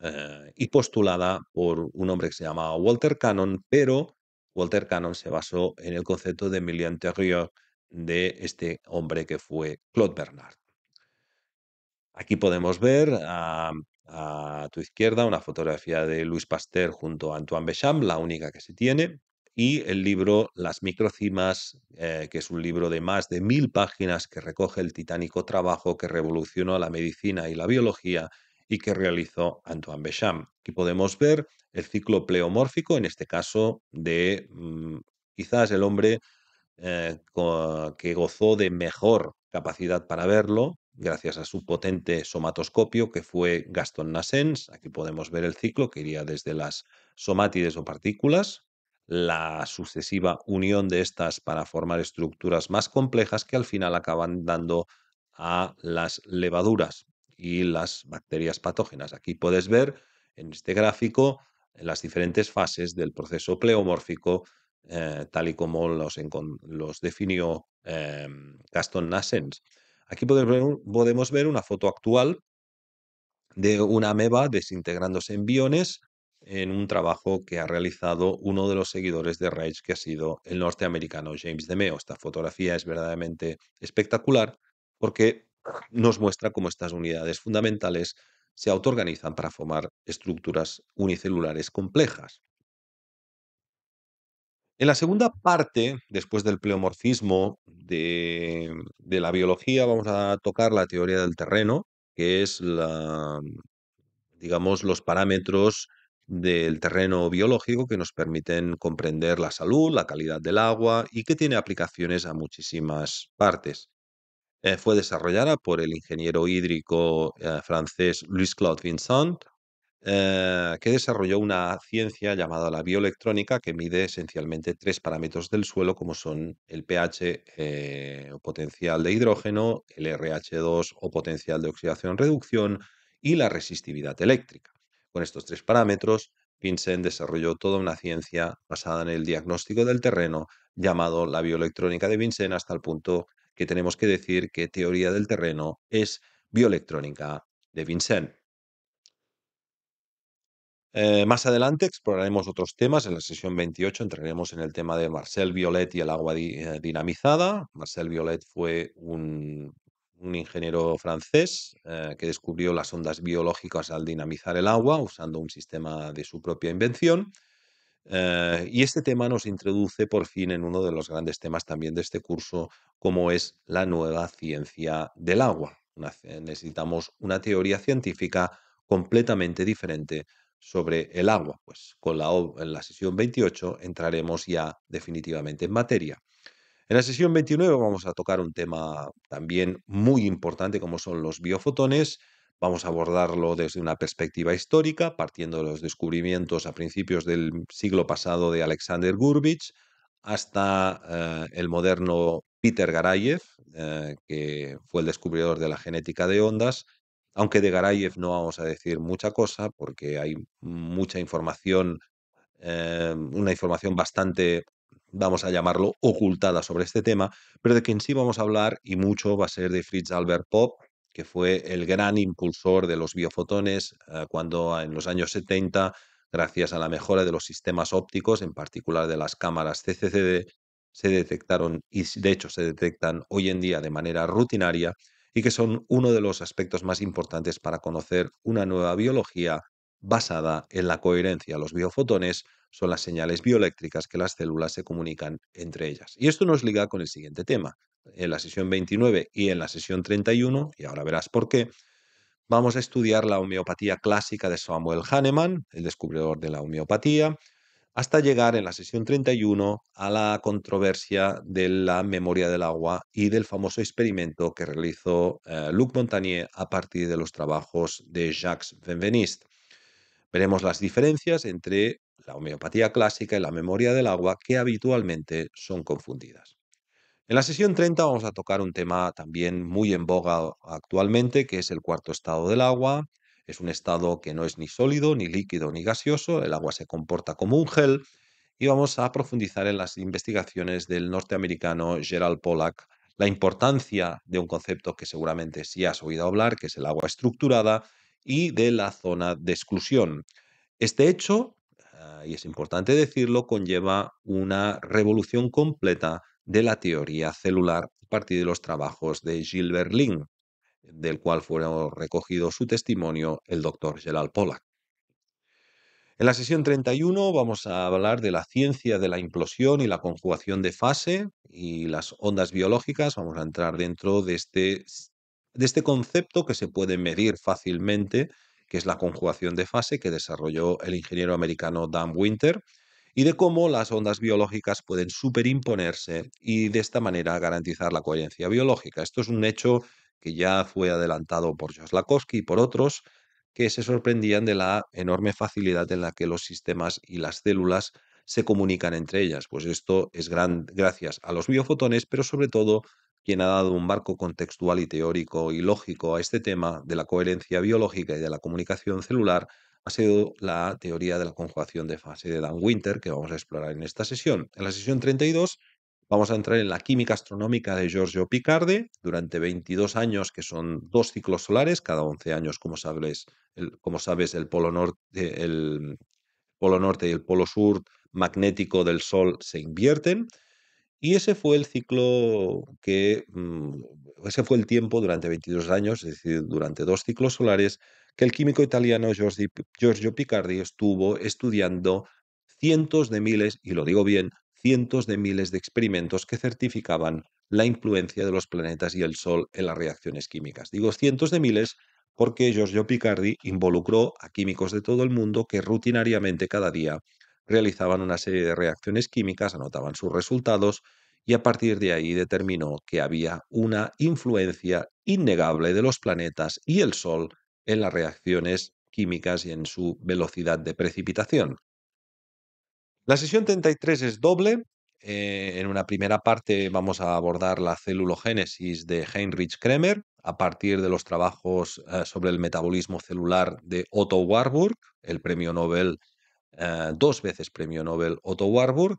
eh, y postulada por un hombre que se llamaba Walter Cannon, pero Walter Cannon se basó en el concepto de milieu Terrier de este hombre que fue Claude Bernard. Aquí podemos ver a, tu izquierda una fotografía de Louis Pasteur junto a Antoine Béchamp, la única que se tiene, y el libro Las microcimas, eh, que es un libro de más de mil páginas que recoge el titánico trabajo que revolucionó la medicina y la biología y que realizó Antoine Béchamp. Aquí podemos ver el ciclo pleomórfico, en este caso de mm, quizás el hombre eh, que gozó de mejor capacidad para verlo, gracias a su potente somatoscopio que fue Gaston Nassens. Aquí podemos ver el ciclo que iría desde las somátides o partículas, la sucesiva unión de estas para formar estructuras más complejas que al final acaban dando a las levaduras y las bacterias patógenas. Aquí puedes ver en este gráfico las diferentes fases del proceso pleomórfico, eh, tal y como los, definió em, Gaston Nassens. Aquí podemos ver, podemos ver, una foto actual de una ameba desintegrándose en biones en un trabajo que ha realizado uno de los seguidores de Reich, que ha sido el norteamericano James DeMeo. Esta fotografía es verdaderamente espectacular porque nos muestra cómo estas unidades fundamentales se autoorganizan para formar estructuras unicelulares complejas. En la segunda parte, después del pleomorfismo de, la biología, vamos a tocar la teoría del terreno, que es la, digamos, los parámetros del terreno biológico que nos permiten comprender la salud, la calidad del agua y que tiene aplicaciones a muchísimas partes. Eh, fue desarrollada por el ingeniero hídrico eh, francés Louis-Claude Vincent, eh, que desarrolló una ciencia llamada la bioelectrónica que mide esencialmente tres parámetros del suelo, como son el pH o potencial de hidrógeno, el RH2 o potencial de oxidación-reducción y la resistividad eléctrica. Con estos tres parámetros, Vincent desarrolló toda una ciencia basada en el diagnóstico del terreno llamado la bioelectrónica de Vincent hasta el punto que tenemos que decir que Teoría del Terreno es bioelectrónica de Vincent. Eh, más adelante exploraremos otros temas. En la sesión 28 entraremos en el tema de Marcel Violet y el agua eh, dinamizada. Marcel Violet fue un, ingeniero francés eh, que descubrió las ondas biológicas al dinamizar el agua usando un sistema de su propia invención. Eh, y este tema nos introduce por fin en uno de los grandes temas también de este curso, como es la nueva ciencia del agua. necesitamos una teoría científica completamente diferente sobre el agua. Pues con la, en la sesión 28 entraremos ya definitivamente en materia. En la sesión 29 vamos a tocar un tema también muy importante como son los biofotones Vamos a abordarlo desde una perspectiva histórica, partiendo de los descubrimientos a principios del siglo pasado de Alexander Gurbich hasta eh, el moderno Peter Garayev, eh, que fue el descubridor de la genética de ondas, aunque de Garayev no vamos a decir mucha cosa porque hay mucha información, eh, una información bastante, vamos a llamarlo, ocultada sobre este tema, pero de quien sí vamos a hablar y mucho va a ser de Fritz Albert Popp, que fue el gran impulsor de los biofotones ah, cuando en los años 70, gracias a la mejora de los sistemas ópticos, en particular de las cámaras CCCD, se detectaron y de hecho se detectan hoy en día de manera rutinaria y que son uno de los aspectos más importantes para conocer una nueva biología basada en la coherencia. Los biofotones son las señales bioeléctricas que las células se comunican entre ellas. Y esto nos liga con el siguiente tema, en la sesión 29 y en la sesión 31, y ahora verás por qué, vamos a estudiar la homeopatía clásica de Samuel Hahnemann, el descubridor de la homeopatía, hasta llegar en la sesión 31 a la controversia de la memoria del agua y del famoso experimento que realizó eh, Luc Montagnier a partir de los trabajos de Jacques Benveniste. Veremos las diferencias entre la homeopatía clásica y la memoria del agua que habitualmente son confundidas. En la sesión 30 vamos a tocar un tema también muy en boga actualmente, que es el cuarto estado del agua. Es un estado que no es ni sólido, ni líquido, ni gaseoso. El agua se comporta como un gel. Y vamos a profundizar en las investigaciones del norteamericano Gerald Pollack, la importancia de un concepto que seguramente sí has oído hablar, que es el agua estructurada, y de la zona de exclusión. Este hecho, ah, y es importante decirlo, conlleva una revolución completa de la teoría celular a partir de los trabajos de Gilbert Berlin, del cual fueron recogido su testimonio el doctor Gerald Pollack. En la sesión 31 vamos a hablar de la ciencia de la implosión y la conjugación de fase y las ondas biológicas. Vamos a entrar dentro de este, este concepto que se puede medir fácilmente, que es la conjugación de fase que desarrolló el ingeniero americano Dan Winter y de cómo las ondas biológicas pueden superimponerse y de esta manera garantizar la coherencia biológica. Esto es un hecho que ya fue adelantado por Joslakovsky y por otros que se sorprendían de la enorme facilidad en la que los sistemas y las células se comunican entre ellas. Pues esto es gracias a los biofotones, pero sobre todo quien ha dado un marco contextual y teórico y lógico a este tema de la coherencia biológica y de la comunicación celular ha sido la teoría de la conjugación de fase de Dan Winter que vamos a explorar en esta sesión. En la sesión 32 vamos a entrar en la química astronómica de Giorgio Picarde durante 22 años, que son dos ciclos solares, cada 11 años, como sabes, el, como sabes, el polo norte, el polo norte y el polo sur magnético del Sol se invierten. Y ese fue el ciclo que, mm, ese fue el tiempo durante 22 años, es decir, durante dos ciclos solares, que el químico italiano Giorgio Picardi estuvo estudiando cientos de miles, y lo digo bien, cientos de miles de experimentos que certificaban la influencia de los planetas y el Sol en las reacciones químicas. Digo cientos de miles porque Giorgio Picardi involucró a químicos de todo el mundo que rutinariamente cada día realizaban una serie de reacciones químicas, anotaban sus resultados y a partir de ahí determinó que había una influencia innegable de los planetas y el Sol en las reacciones químicas y en su velocidad de precipitación. La sesión 33 es doble. Eh, en una primera parte vamos a abordar la celulogénesis de Heinrich Kremer a partir de los trabajos eh, sobre el metabolismo celular de Otto Warburg, el premio Nobel, eh, dos veces premio Nobel Otto Warburg,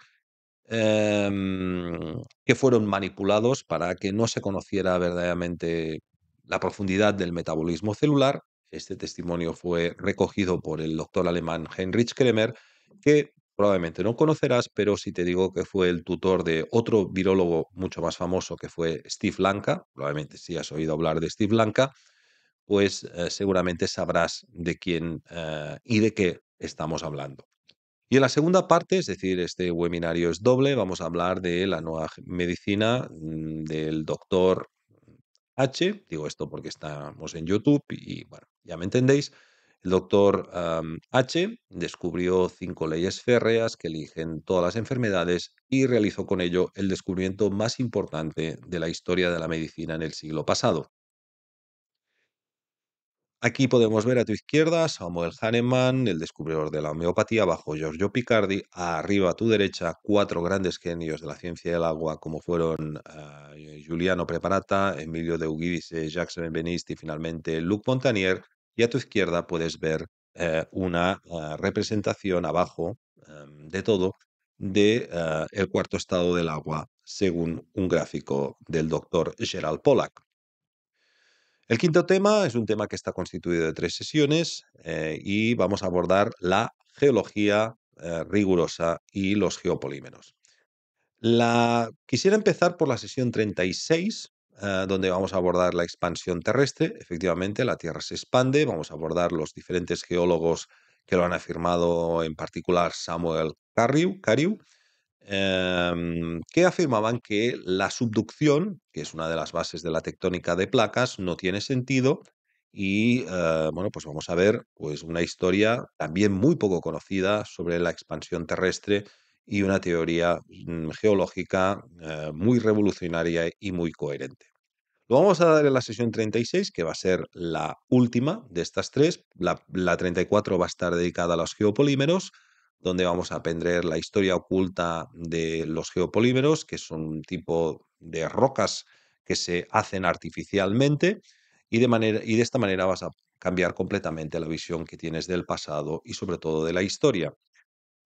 em, que fueron manipulados para que no se conociera verdaderamente la profundidad del metabolismo celular este testimonio fue recogido por el doctor alemán Heinrich Kremer, que probablemente no conocerás, pero si te digo que fue el tutor de otro virólogo mucho más famoso que fue Steve Blanca, probablemente si has oído hablar de Steve Blanca, pues eh, seguramente sabrás de quién eh, y de qué estamos hablando. Y en la segunda parte, es decir, este webinario es doble, vamos a hablar de la nueva medicina mm, del doctor H. Digo esto porque estamos en YouTube y bueno, ya me entendéis. El doctor H descubrió cinco leyes férreas que eligen todas las enfermedades y realizó con ello el descubrimiento más importante de la historia de la medicina en el siglo pasado. Aquí podemos ver a tu izquierda Samuel Hahnemann, el descubridor de la homeopatía, bajo Giorgio Picardi, arriba a tu derecha cuatro grandes genios de la ciencia del agua, como fueron ah, Giuliano Preparata, Emilio de eh, Jacques Benveniste y finalmente Luc Montagnier, y a tu izquierda puedes ver eh, una ah, representación abajo em, de todo de ah, el cuarto estado del agua según un gráfico del doctor Gerald Pollack. El quinto tema es un tema que está constituido de tres sesiones eh, y vamos a abordar la geología eh, rigurosa y los geopolímeros. Quisiera empezar por la sesión 36, eh, donde vamos a abordar la expansión terrestre. Efectivamente, la Tierra se expande, vamos a abordar los diferentes geólogos que lo han afirmado, en particular Samuel Cariu, em, que afirmaban que la subducción, que es una de las bases de la tectónica de placas, no tiene sentido. Y eh, bueno, pues vamos a ver pues, una historia también muy poco conocida sobre la expansión terrestre y una teoría mm, geológica eh, muy revolucionaria y muy coherente. Lo vamos a dar en la sesión 36, que va a ser la última de estas tres. La, 34 va a estar dedicada a los geopolímeros, donde vamos a aprender la historia oculta de los geopolímeros, que son un tipo de rocas que se hacen artificialmente, y de, manera, y de esta manera vas a cambiar completamente la visión que tienes del pasado y sobre todo de la historia.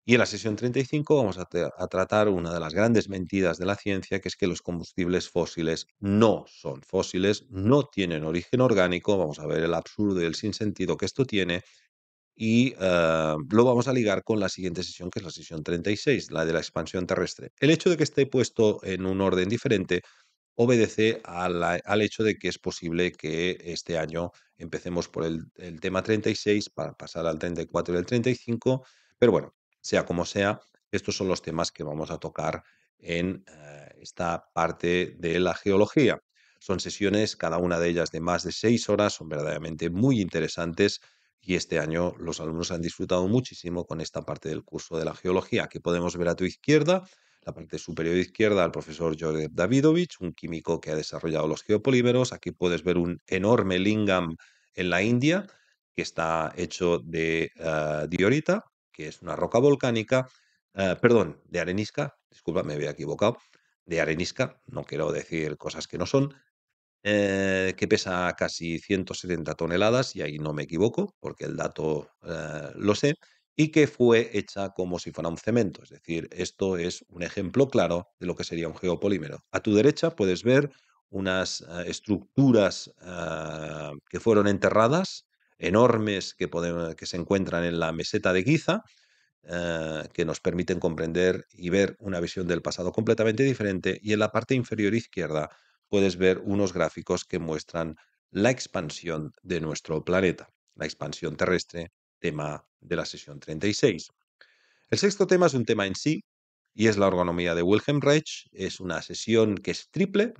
Y en la sesión 35 vamos a, tratar una de las grandes mentiras de la ciencia, que es que los combustibles fósiles no son fósiles, no tienen origen orgánico, vamos a ver el absurdo y el sinsentido que esto tiene, y eh, lo vamos a ligar con la siguiente sesión, que es la sesión 36, la de la expansión terrestre. El hecho de que esté puesto en un orden diferente obedece al hecho de que es posible que este año empecemos por el, el tema 36 para pasar al 34 y el 35, pero bueno, sea como sea, estos son los temas que vamos a tocar en eh, esta parte de la geología. Son sesiones, cada una de ellas de más de seis horas, son verdaderamente muy interesantes y este año los alumnos han disfrutado muchísimo con esta parte del curso de la geología. que podemos ver a tu izquierda, la parte superior izquierda, al profesor Jorge Davidovich, un químico que ha desarrollado los geopolímeros. Aquí puedes ver un enorme lingam en la India que está hecho de eh, diorita que es una roca volcánica, eh, perdón, de arenisca, disculpa, me había equivocado, de arenisca, no quiero decir cosas que no son, eh, que pesa casi 170 toneladas, y ahí no me equivoco, porque el dato eh, lo sé, y que fue hecha como si fuera un cemento. Es decir, esto es un ejemplo claro de lo que sería un geopolímero. A tu derecha puedes ver unas estructuras que fueron enterradas enormes que, se encuentran en la meseta de Giza, eh, que nos permiten comprender y ver una visión del pasado completamente diferente. Y en la parte inferior izquierda puedes ver unos gráficos que muestran la expansión de nuestro planeta, la expansión terrestre, tema de la sesión 36. El sexto tema es un tema en sí, y es la ergonomía de Wilhelm Reich. Es una sesión que es triple,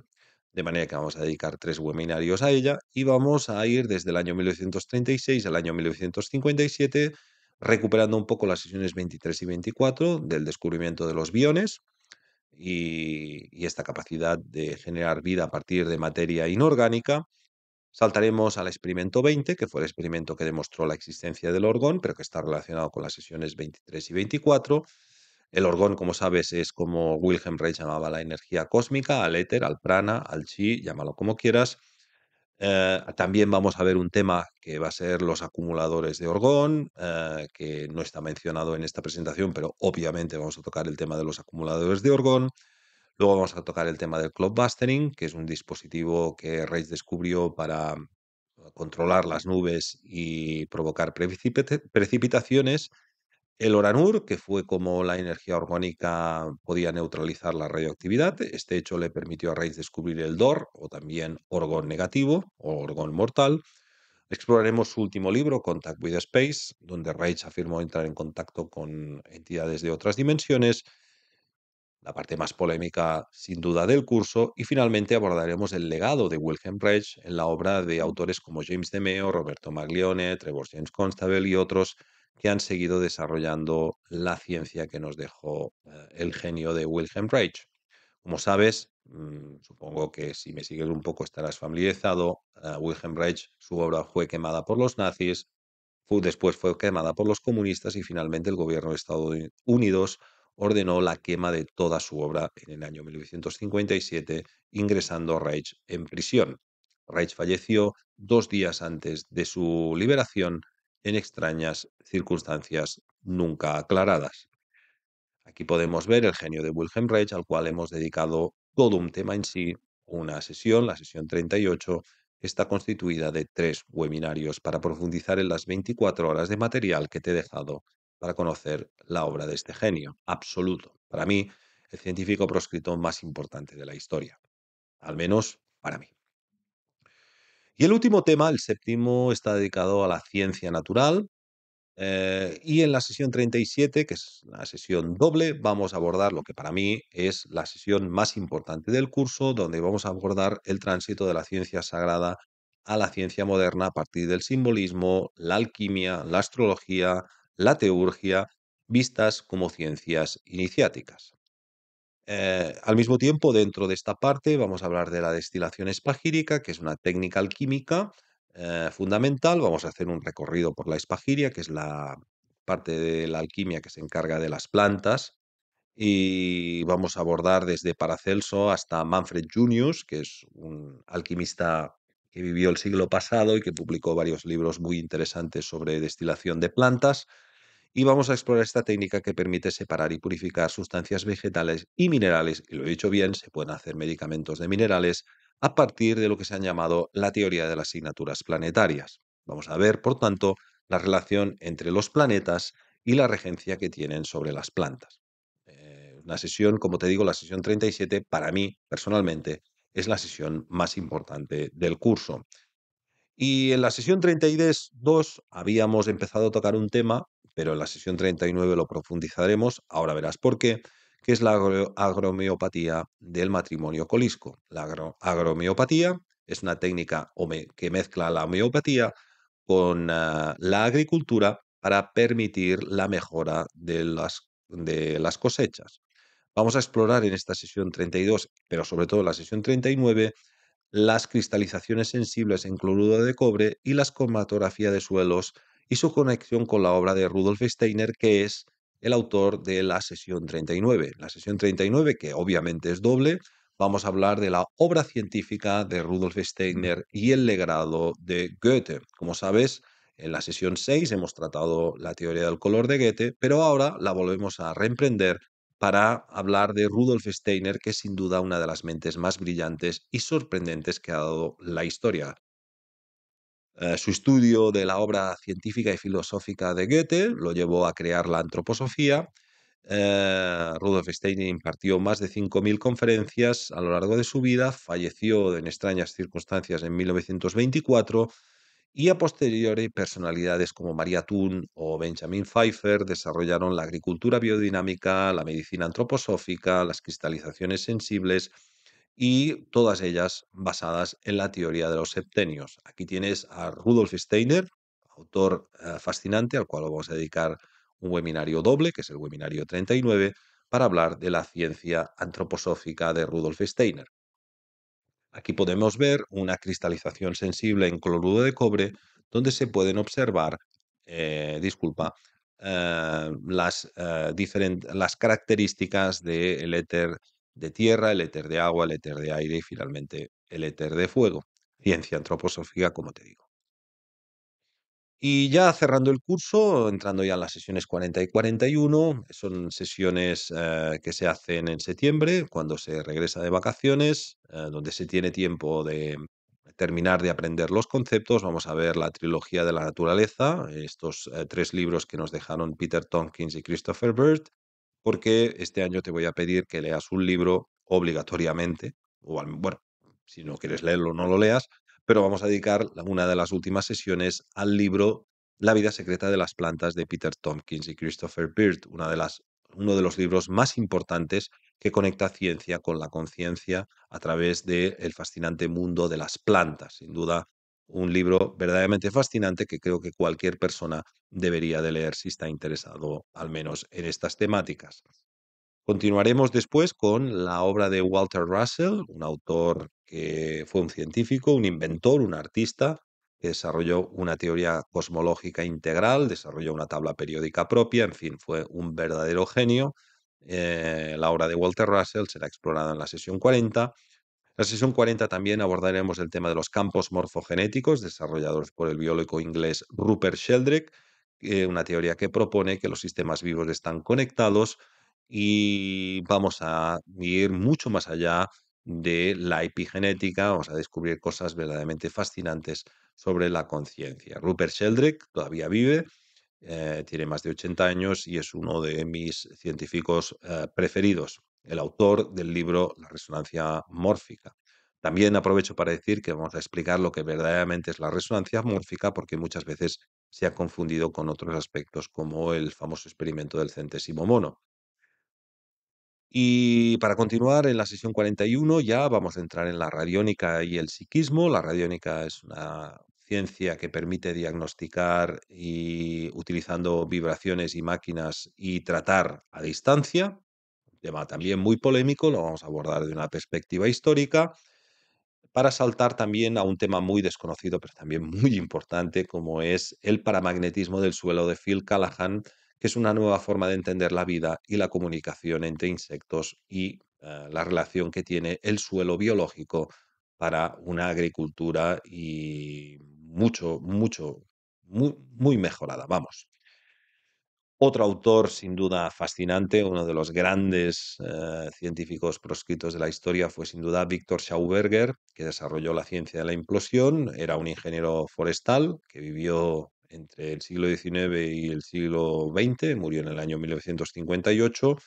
de manera que vamos a dedicar tres webinarios a ella y vamos a ir desde el año 1936 al año 1957 recuperando un poco las sesiones 23 y 24 del descubrimiento de los biones y, esta capacidad de generar vida a partir de materia inorgánica. Saltaremos al experimento 20, que fue el experimento que demostró la existencia del orgón, pero que está relacionado con las sesiones 23 y 24. El orgón, como sabes, es como Wilhelm Reich llamaba la energía cósmica, al éter, al prana, al chi, llámalo como quieras. Eh, también vamos a ver un tema que va a ser los acumuladores de orgón, eh, que no está mencionado en esta presentación, pero obviamente vamos a tocar el tema de los acumuladores de orgón. Luego vamos a tocar el tema del Cloudbustering, que es un dispositivo que Reich descubrió para controlar las nubes y provocar precipitaciones. El Oranur, que fue como la energía orgánica podía neutralizar la radioactividad, este hecho le permitió a Reich descubrir el DOR, o también orgón negativo, o orgón mortal. Exploraremos su último libro, Contact with Space, donde Reich afirmó entrar en contacto con entidades de otras dimensiones, la parte más polémica sin duda del curso, y finalmente abordaremos el legado de Wilhelm Reich en la obra de autores como James DeMeo, Roberto Maglione, Trevor James Constable y otros, que han seguido desarrollando la ciencia que nos dejó eh, el genio de Wilhelm Reich. Como sabes, mm, supongo que si me sigues un poco estarás familiarizado, eh, Wilhelm Reich, su obra fue quemada por los nazis, después fue quemada por los comunistas y finalmente el gobierno de Estados Unidos ordenó la quema de toda su obra en el año 1957, ingresando Reich en prisión. Reich falleció dos días antes de su liberación en extrañas circunstancias nunca aclaradas. Aquí podemos ver el genio de Wilhelm Reich, al cual hemos dedicado todo un tema en sí, una sesión, la sesión 38, está constituida de tres webinarios para profundizar en las 24 horas de material que te he dejado para conocer la obra de este genio absoluto. Para mí, el científico proscrito más importante de la historia, al menos para mí. Y el último tema, el séptimo, está dedicado a la ciencia natural. Eh, y en la sesión 37, que es la sesión doble, vamos a abordar lo que para mí es la sesión más importante del curso, donde vamos a abordar el tránsito de la ciencia sagrada a la ciencia moderna a partir del simbolismo, la alquimia, la astrología, la teurgia, vistas como ciencias iniciáticas. Eh, al mismo tiempo, dentro de esta parte, vamos a hablar de la destilación espagírica, que es una técnica alquímica eh, fundamental. Vamos a hacer un recorrido por la espagiria, que es la parte de la alquimia que se encarga de las plantas. Y vamos a abordar desde Paracelso hasta Manfred Junius, que es un alquimista que vivió el siglo pasado y que publicó varios libros muy interesantes sobre destilación de plantas y vamos a explorar esta técnica que permite separar y purificar sustancias vegetales y minerales, y lo he dicho bien, se pueden hacer medicamentos de minerales a partir de lo que se han llamado la teoría de las asignaturas planetarias. Vamos a ver, por tanto, la relación entre los planetas y la regencia que tienen sobre las plantas. Eh, una sesión, como te digo, la sesión 37, para mí personalmente, es la sesión más importante del curso. Y en la sesión 32 habíamos empezado a tocar un tema pero en la sesión 39 lo profundizaremos, ahora verás por qué, que es la agromeopatía del matrimonio colisco. La agromeopatía es una técnica que mezcla la homeopatía con ah, la agricultura para permitir la mejora de las, cosechas. Vamos a explorar en esta sesión 32, pero sobre todo en la sesión 39, las cristalizaciones sensibles en cloruro de cobre y la escomatografía de suelos y su conexión con la obra de Rudolf Steiner, que es el autor de la sesión 39. La sesión 39, que obviamente es doble, vamos a hablar de la obra científica de Rudolf Steiner y el legado de Goethe. Como sabes, en la sesión 6 hemos tratado la teoría del color de Goethe, pero ahora la volvemos a reemprender para hablar de Rudolf Steiner, que es sin duda una de las mentes más brillantes y sorprendentes que ha dado la historia. Eh, su estudio de la obra científica y filosófica de Goethe lo llevó a crear la antroposofía. Eh, Rudolf Steiner impartió más de 5.000 conferencias a lo largo de su vida, falleció en extrañas circunstancias en 1924 y a posteriori personalidades como María Thun o Benjamin Pfeiffer desarrollaron la agricultura biodinámica, la medicina antroposófica, las cristalizaciones sensibles y todas ellas basadas en la teoría de los septenios. Aquí tienes a Rudolf Steiner, autor eh, fascinante, al cual vamos a dedicar un webinario doble, que es el webinario 39, para hablar de la ciencia antroposófica de Rudolf Steiner. Aquí podemos ver una cristalización sensible en cloruro de cobre, donde se pueden observar, eh, disculpa, eh, las, las características del éter de tierra, el éter de agua, el éter de aire y finalmente el éter de fuego. Ciencia antroposofía como te digo. Y ya cerrando el curso, entrando ya en las sesiones 40 y 41, son sesiones eh, que se hacen en septiembre, cuando se regresa de vacaciones, eh, donde se tiene tiempo de terminar de aprender los conceptos. Vamos a ver la trilogía de la naturaleza, estos eh, tres libros que nos dejaron Peter Tompkins y Christopher Bird, porque este año te voy a pedir que leas un libro obligatoriamente, o bueno, si no quieres leerlo, no lo leas, pero vamos a dedicar una de las últimas sesiones al libro La vida secreta de las plantas de Peter Tompkins y Christopher Beard, una de las, uno de los libros más importantes que conecta ciencia con la conciencia a través del fascinante mundo de las plantas. Sin duda, un libro verdaderamente fascinante que creo que cualquier persona debería de leer si está interesado al menos en estas temáticas. Continuaremos después con la obra de Walter Russell, un autor que fue un científico, un inventor, un artista, que desarrolló una teoría cosmológica integral, desarrolló una tabla periódica propia, en fin, fue un verdadero genio. Eh, la obra de Walter Russell será explorada en la sesión 40 la sesión 40 también abordaremos el tema de los campos morfogenéticos desarrollados por el biólogo inglés Rupert Sheldrake, eh, una teoría que propone que los sistemas vivos están conectados y vamos a ir mucho más allá de la epigenética, vamos a descubrir cosas verdaderamente fascinantes sobre la conciencia. Rupert Sheldrake todavía vive, eh, tiene más de 80 años y es uno de mis científicos eh, preferidos el autor del libro La resonancia mórfica. También aprovecho para decir que vamos a explicar lo que verdaderamente es la resonancia mórfica porque muchas veces se ha confundido con otros aspectos como el famoso experimento del centésimo mono. Y para continuar en la sesión 41 ya vamos a entrar en la radiónica y el psiquismo. La radiónica es una ciencia que permite diagnosticar y utilizando vibraciones y máquinas y tratar a distancia tema también muy polémico, lo vamos a abordar de una perspectiva histórica, para saltar también a un tema muy desconocido, pero también muy importante, como es el paramagnetismo del suelo de Phil Callahan, que es una nueva forma de entender la vida y la comunicación entre insectos y eh, la relación que tiene el suelo biológico para una agricultura y mucho, mucho, muy mejorada, vamos. Otro autor sin duda fascinante, uno de los grandes eh, científicos proscritos de la historia fue sin duda Víctor Schauberger, que desarrolló la ciencia de la implosión. Era un ingeniero forestal que vivió entre el siglo XIX y el siglo XX, murió en el año 1958.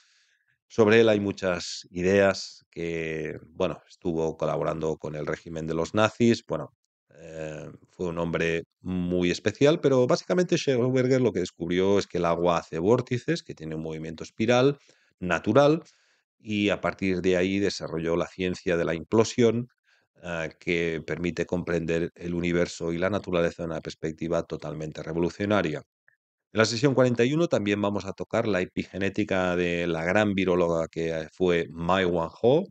Sobre él hay muchas ideas que, bueno, estuvo colaborando con el régimen de los nazis. Bueno, eh, fue un hombre muy especial, pero básicamente Scherberger lo que descubrió es que el agua hace vórtices, que tiene un movimiento espiral natural, y a partir de ahí desarrolló la ciencia de la implosión, eh, que permite comprender el universo y la naturaleza de una perspectiva totalmente revolucionaria. En la sesión 41 también vamos a tocar la epigenética de la gran viróloga que fue Mai Wang Ho,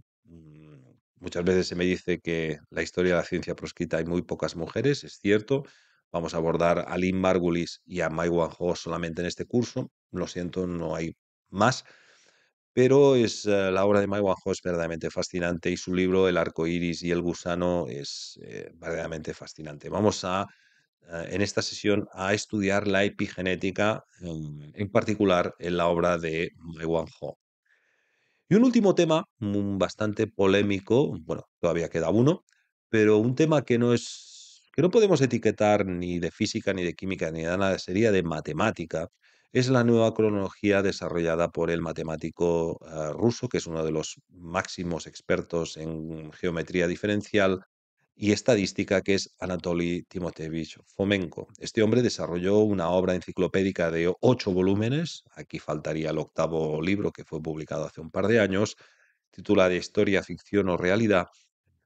Muchas veces se me dice que la historia de la ciencia proscrita hay muy pocas mujeres, es cierto. Vamos a abordar a Lynn Margulis y a Mai Wang Ho solamente en este curso. Lo siento, no hay más. Pero es, eh, la obra de Mai Wang Ho es verdaderamente fascinante y su libro El arco iris y el gusano es eh, verdaderamente fascinante. Vamos a, eh, en esta sesión, a estudiar la epigenética, em, en particular en la obra de Mai Wang Ho. Y un último tema mm, bastante polémico, bueno, todavía queda uno, pero un tema que no es que no podemos etiquetar ni de física ni de química ni de nada, sería de matemática, es la nueva cronología desarrollada por el matemático eh, ruso, que es uno de los máximos expertos en geometría diferencial, y estadística que es Anatoly Timotevich Fomenko. Este hombre desarrolló una obra enciclopédica de ocho volúmenes, aquí faltaría el octavo libro que fue publicado hace un par de años, titulada Historia, Ficción o Realidad,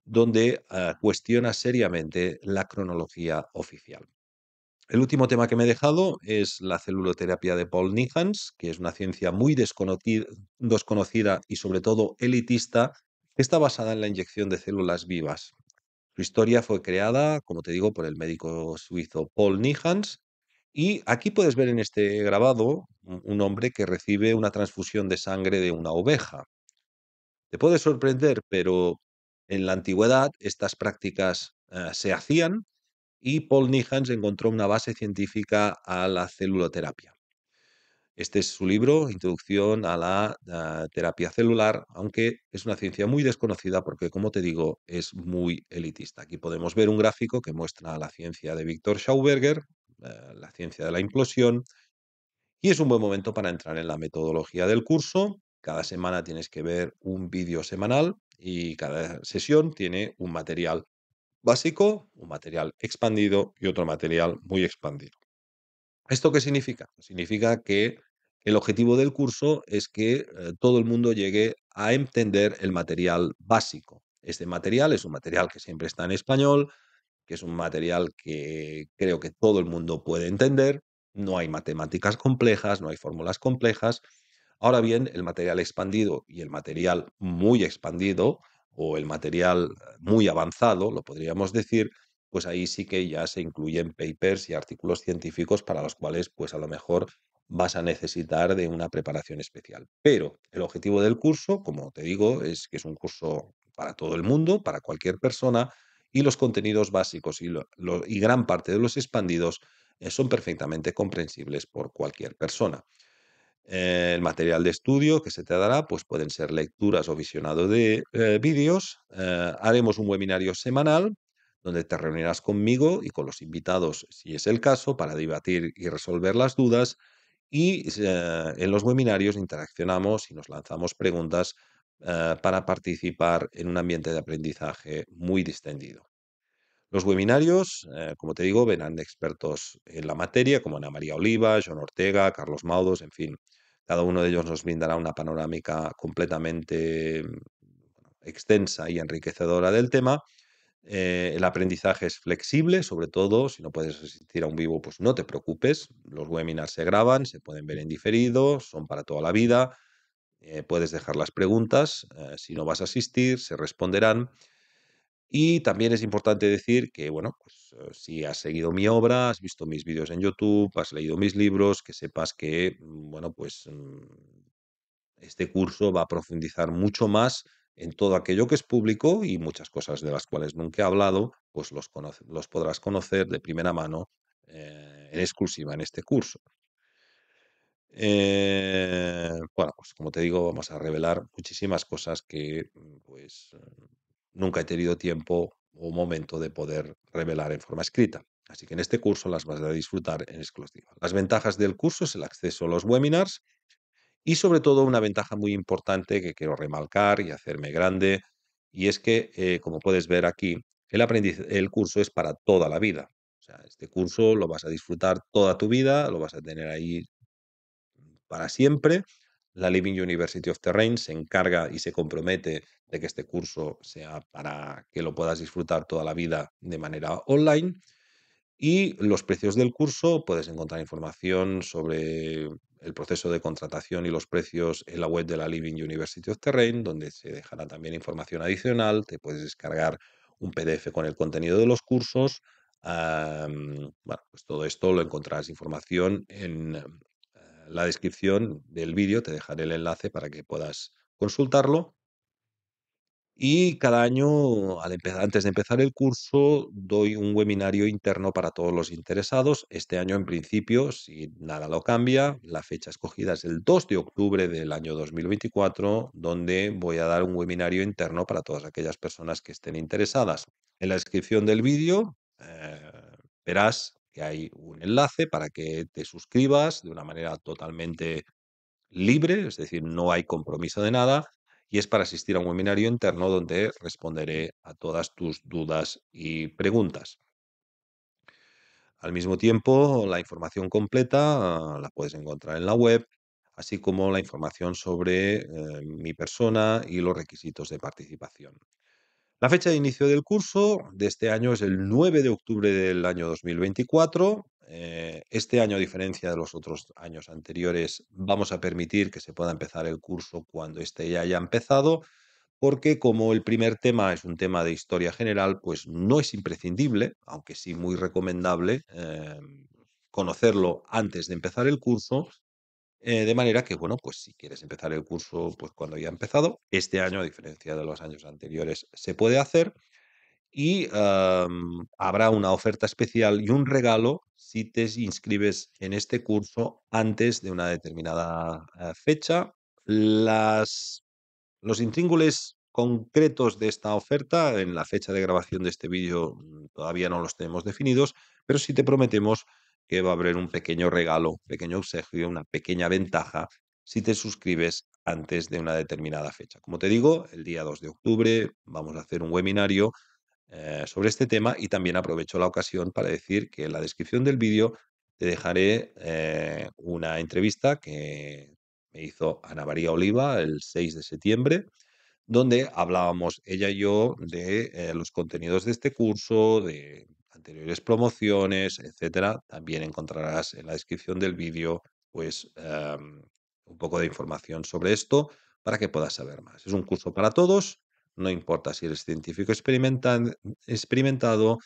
donde ah, cuestiona seriamente la cronología oficial. El último tema que me he dejado es la celuloterapia de Paul Nihans, que es una ciencia muy desconocida y sobre todo elitista, está basada en la inyección de células vivas. Su historia fue creada, como te digo, por el médico suizo Paul Nihans. Y aquí puedes ver en este grabado un hombre que recibe una transfusión de sangre de una oveja. Te puede sorprender, pero en la antigüedad estas prácticas eh, se hacían y Paul Nihans encontró una base científica a la celuloterapia. Este es su libro, Introducción a la, terapia celular, aunque es una ciencia muy desconocida porque, como te digo, es muy elitista. Aquí podemos ver un gráfico que muestra la ciencia de Víctor Schauberger, la ciencia de la implosión, y es un buen momento para entrar en la metodología del curso. Cada semana tienes que ver un vídeo semanal y cada sesión tiene un material básico, un material expandido y otro material muy expandido. ¿Esto qué significa? Significa que el objetivo del curso es que eh, todo el mundo llegue a entender el material básico. Este material es un material que siempre está en español, que es un material que creo que todo el mundo puede entender. No hay matemáticas complejas, no hay fórmulas complejas. Ahora bien, el material expandido y el material muy expandido o el material muy avanzado, lo podríamos decir, pues ahí sí que ya se incluyen papers y artículos científicos para los cuales pues a lo mejor vas a necesitar de una preparación especial. Pero el objetivo del curso, como te digo, es que es un curso para todo el mundo, para cualquier persona, y los contenidos básicos y, gran parte de los expandidos eh, son perfectamente comprensibles por cualquier persona. Eh, el material de estudio que se te dará pues pueden ser lecturas o visionado de eh, vídeos. haremos un webinario semanal donde te reunirás conmigo y con los invitados, si es el caso, para debatir y resolver las dudas y en los webinarios interaccionamos y nos lanzamos preguntas eh, para participar en un ambiente de aprendizaje muy distendido. Los webinarios, eh, como te digo, verán expertos en la materia, como Ana María Oliva, John Ortega, Carlos Maudos, en fin, cada uno de ellos nos brindará una panorámica completamente mm, extensa y enriquecedora del tema eh, el aprendizaje es flexible, sobre todo si no puedes asistir a un vivo, pues no te preocupes. Los webinars se graban, se pueden ver en diferido, son para toda la vida. Eh, puedes dejar las preguntas, eh, si no vas a asistir, se responderán. Y también es importante decir que, bueno, pues, si has seguido mi obra, has visto mis vídeos en YouTube, has leído mis libros, que sepas que, mm, bueno, pues mm, este curso va a profundizar mucho más en todo aquello que es público y muchas cosas de las cuales nunca he hablado, pues los, los podrás conocer de primera mano eh, en exclusiva en este curso. Eh, bueno, pues como te digo, vamos a revelar muchísimas cosas que mm, pues nunca he tenido tiempo o momento de poder revelar en forma escrita. Así que en este curso las vas a disfrutar en exclusiva. Las ventajas del curso es el acceso a los webinars, y sobre todo una ventaja muy importante que quiero remarcar y hacerme grande, y es que, eh, como puedes ver aquí, el, el curso es para toda la vida. O sea, este curso lo vas a disfrutar toda tu vida, lo vas a tener ahí para siempre. La Living University of Terrain se encarga y se compromete de que este curso sea para que lo puedas disfrutar toda la vida de manera online. Y los precios del curso, puedes encontrar información sobre el proceso de contratación y los precios en la web de la Living University of Terrain, donde se dejará también información adicional, te puedes descargar un PDF con el contenido de los cursos. pues todo esto lo encontrarás información en eh, la descripción del vídeo, te dejaré el enlace para que puedas consultarlo. Y cada año, antes de empezar el curso, doy un webinario interno para todos los interesados. Este año, en principio, si nada lo cambia, la fecha escogida es el 2 de octubre del año 2024, donde voy a dar un webinario interno para todas aquellas personas que estén interesadas. En la descripción del vídeo eh, verás que hay un enlace para que te suscribas de una manera totalmente libre, es decir, no hay compromiso de nada y es para asistir a un webinario interno donde responderé a todas tus dudas y preguntas. Al mismo tiempo, la información completa ah, la puedes encontrar en la web, así como la información sobre eh, mi persona y los requisitos de participación. La fecha de inicio del curso de este año es el 9 de octubre del año 2024 eh, este año, a diferencia de los otros años anteriores, vamos a permitir que se pueda empezar el curso cuando este ya haya empezado, porque como el primer tema es un tema de historia general, pues no es imprescindible, aunque sí muy recomendable, eh, conocerlo antes de empezar el curso. Eh, de manera que, bueno, pues si quieres empezar el curso, pues cuando ya ha empezado, este año, a diferencia de los años anteriores, se puede hacer y habrá una oferta especial y un regalo si te inscribes en este curso antes de una determinada eh, fecha. los intríngules concretos de esta oferta, en la fecha de grabación de este vídeo mm, todavía no los tenemos definidos, pero sí te prometemos que va a haber un pequeño regalo, un pequeño obsequio, una pequeña ventaja si te suscribes antes de una determinada fecha. Como te digo, el día 2 de octubre vamos a hacer un webinario eh, sobre este tema y también aprovecho la ocasión para decir que en la descripción del vídeo te dejaré eh, una entrevista que me hizo Ana María Oliva el 6 de septiembre, donde hablábamos ella y yo de eh, los contenidos de este curso, de anteriores promociones, etc. También encontrarás en la descripción del vídeo pues em, un poco de información sobre esto para que puedas saber más. Es un curso para todos no importa si eres científico experimentado,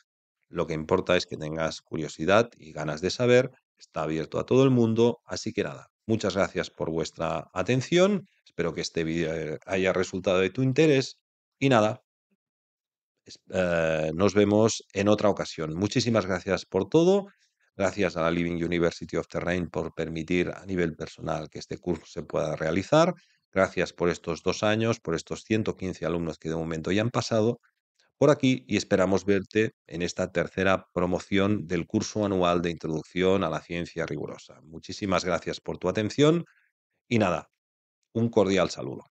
lo que importa es que tengas curiosidad y ganas de saber, está abierto a todo el mundo, así que nada, muchas gracias por vuestra atención, espero que este vídeo eh, haya resultado de tu interés y nada, eh, nos vemos en otra ocasión. Muchísimas gracias por todo. Gracias a la Living University of Terrain por permitir a nivel personal que este curso se pueda realizar. Gracias por estos dos años, por estos 115 alumnos que de momento ya han pasado por aquí y esperamos verte en esta tercera promoción del curso anual de introducción a la ciencia rigurosa. Muchísimas gracias por tu atención y nada, un cordial saludo.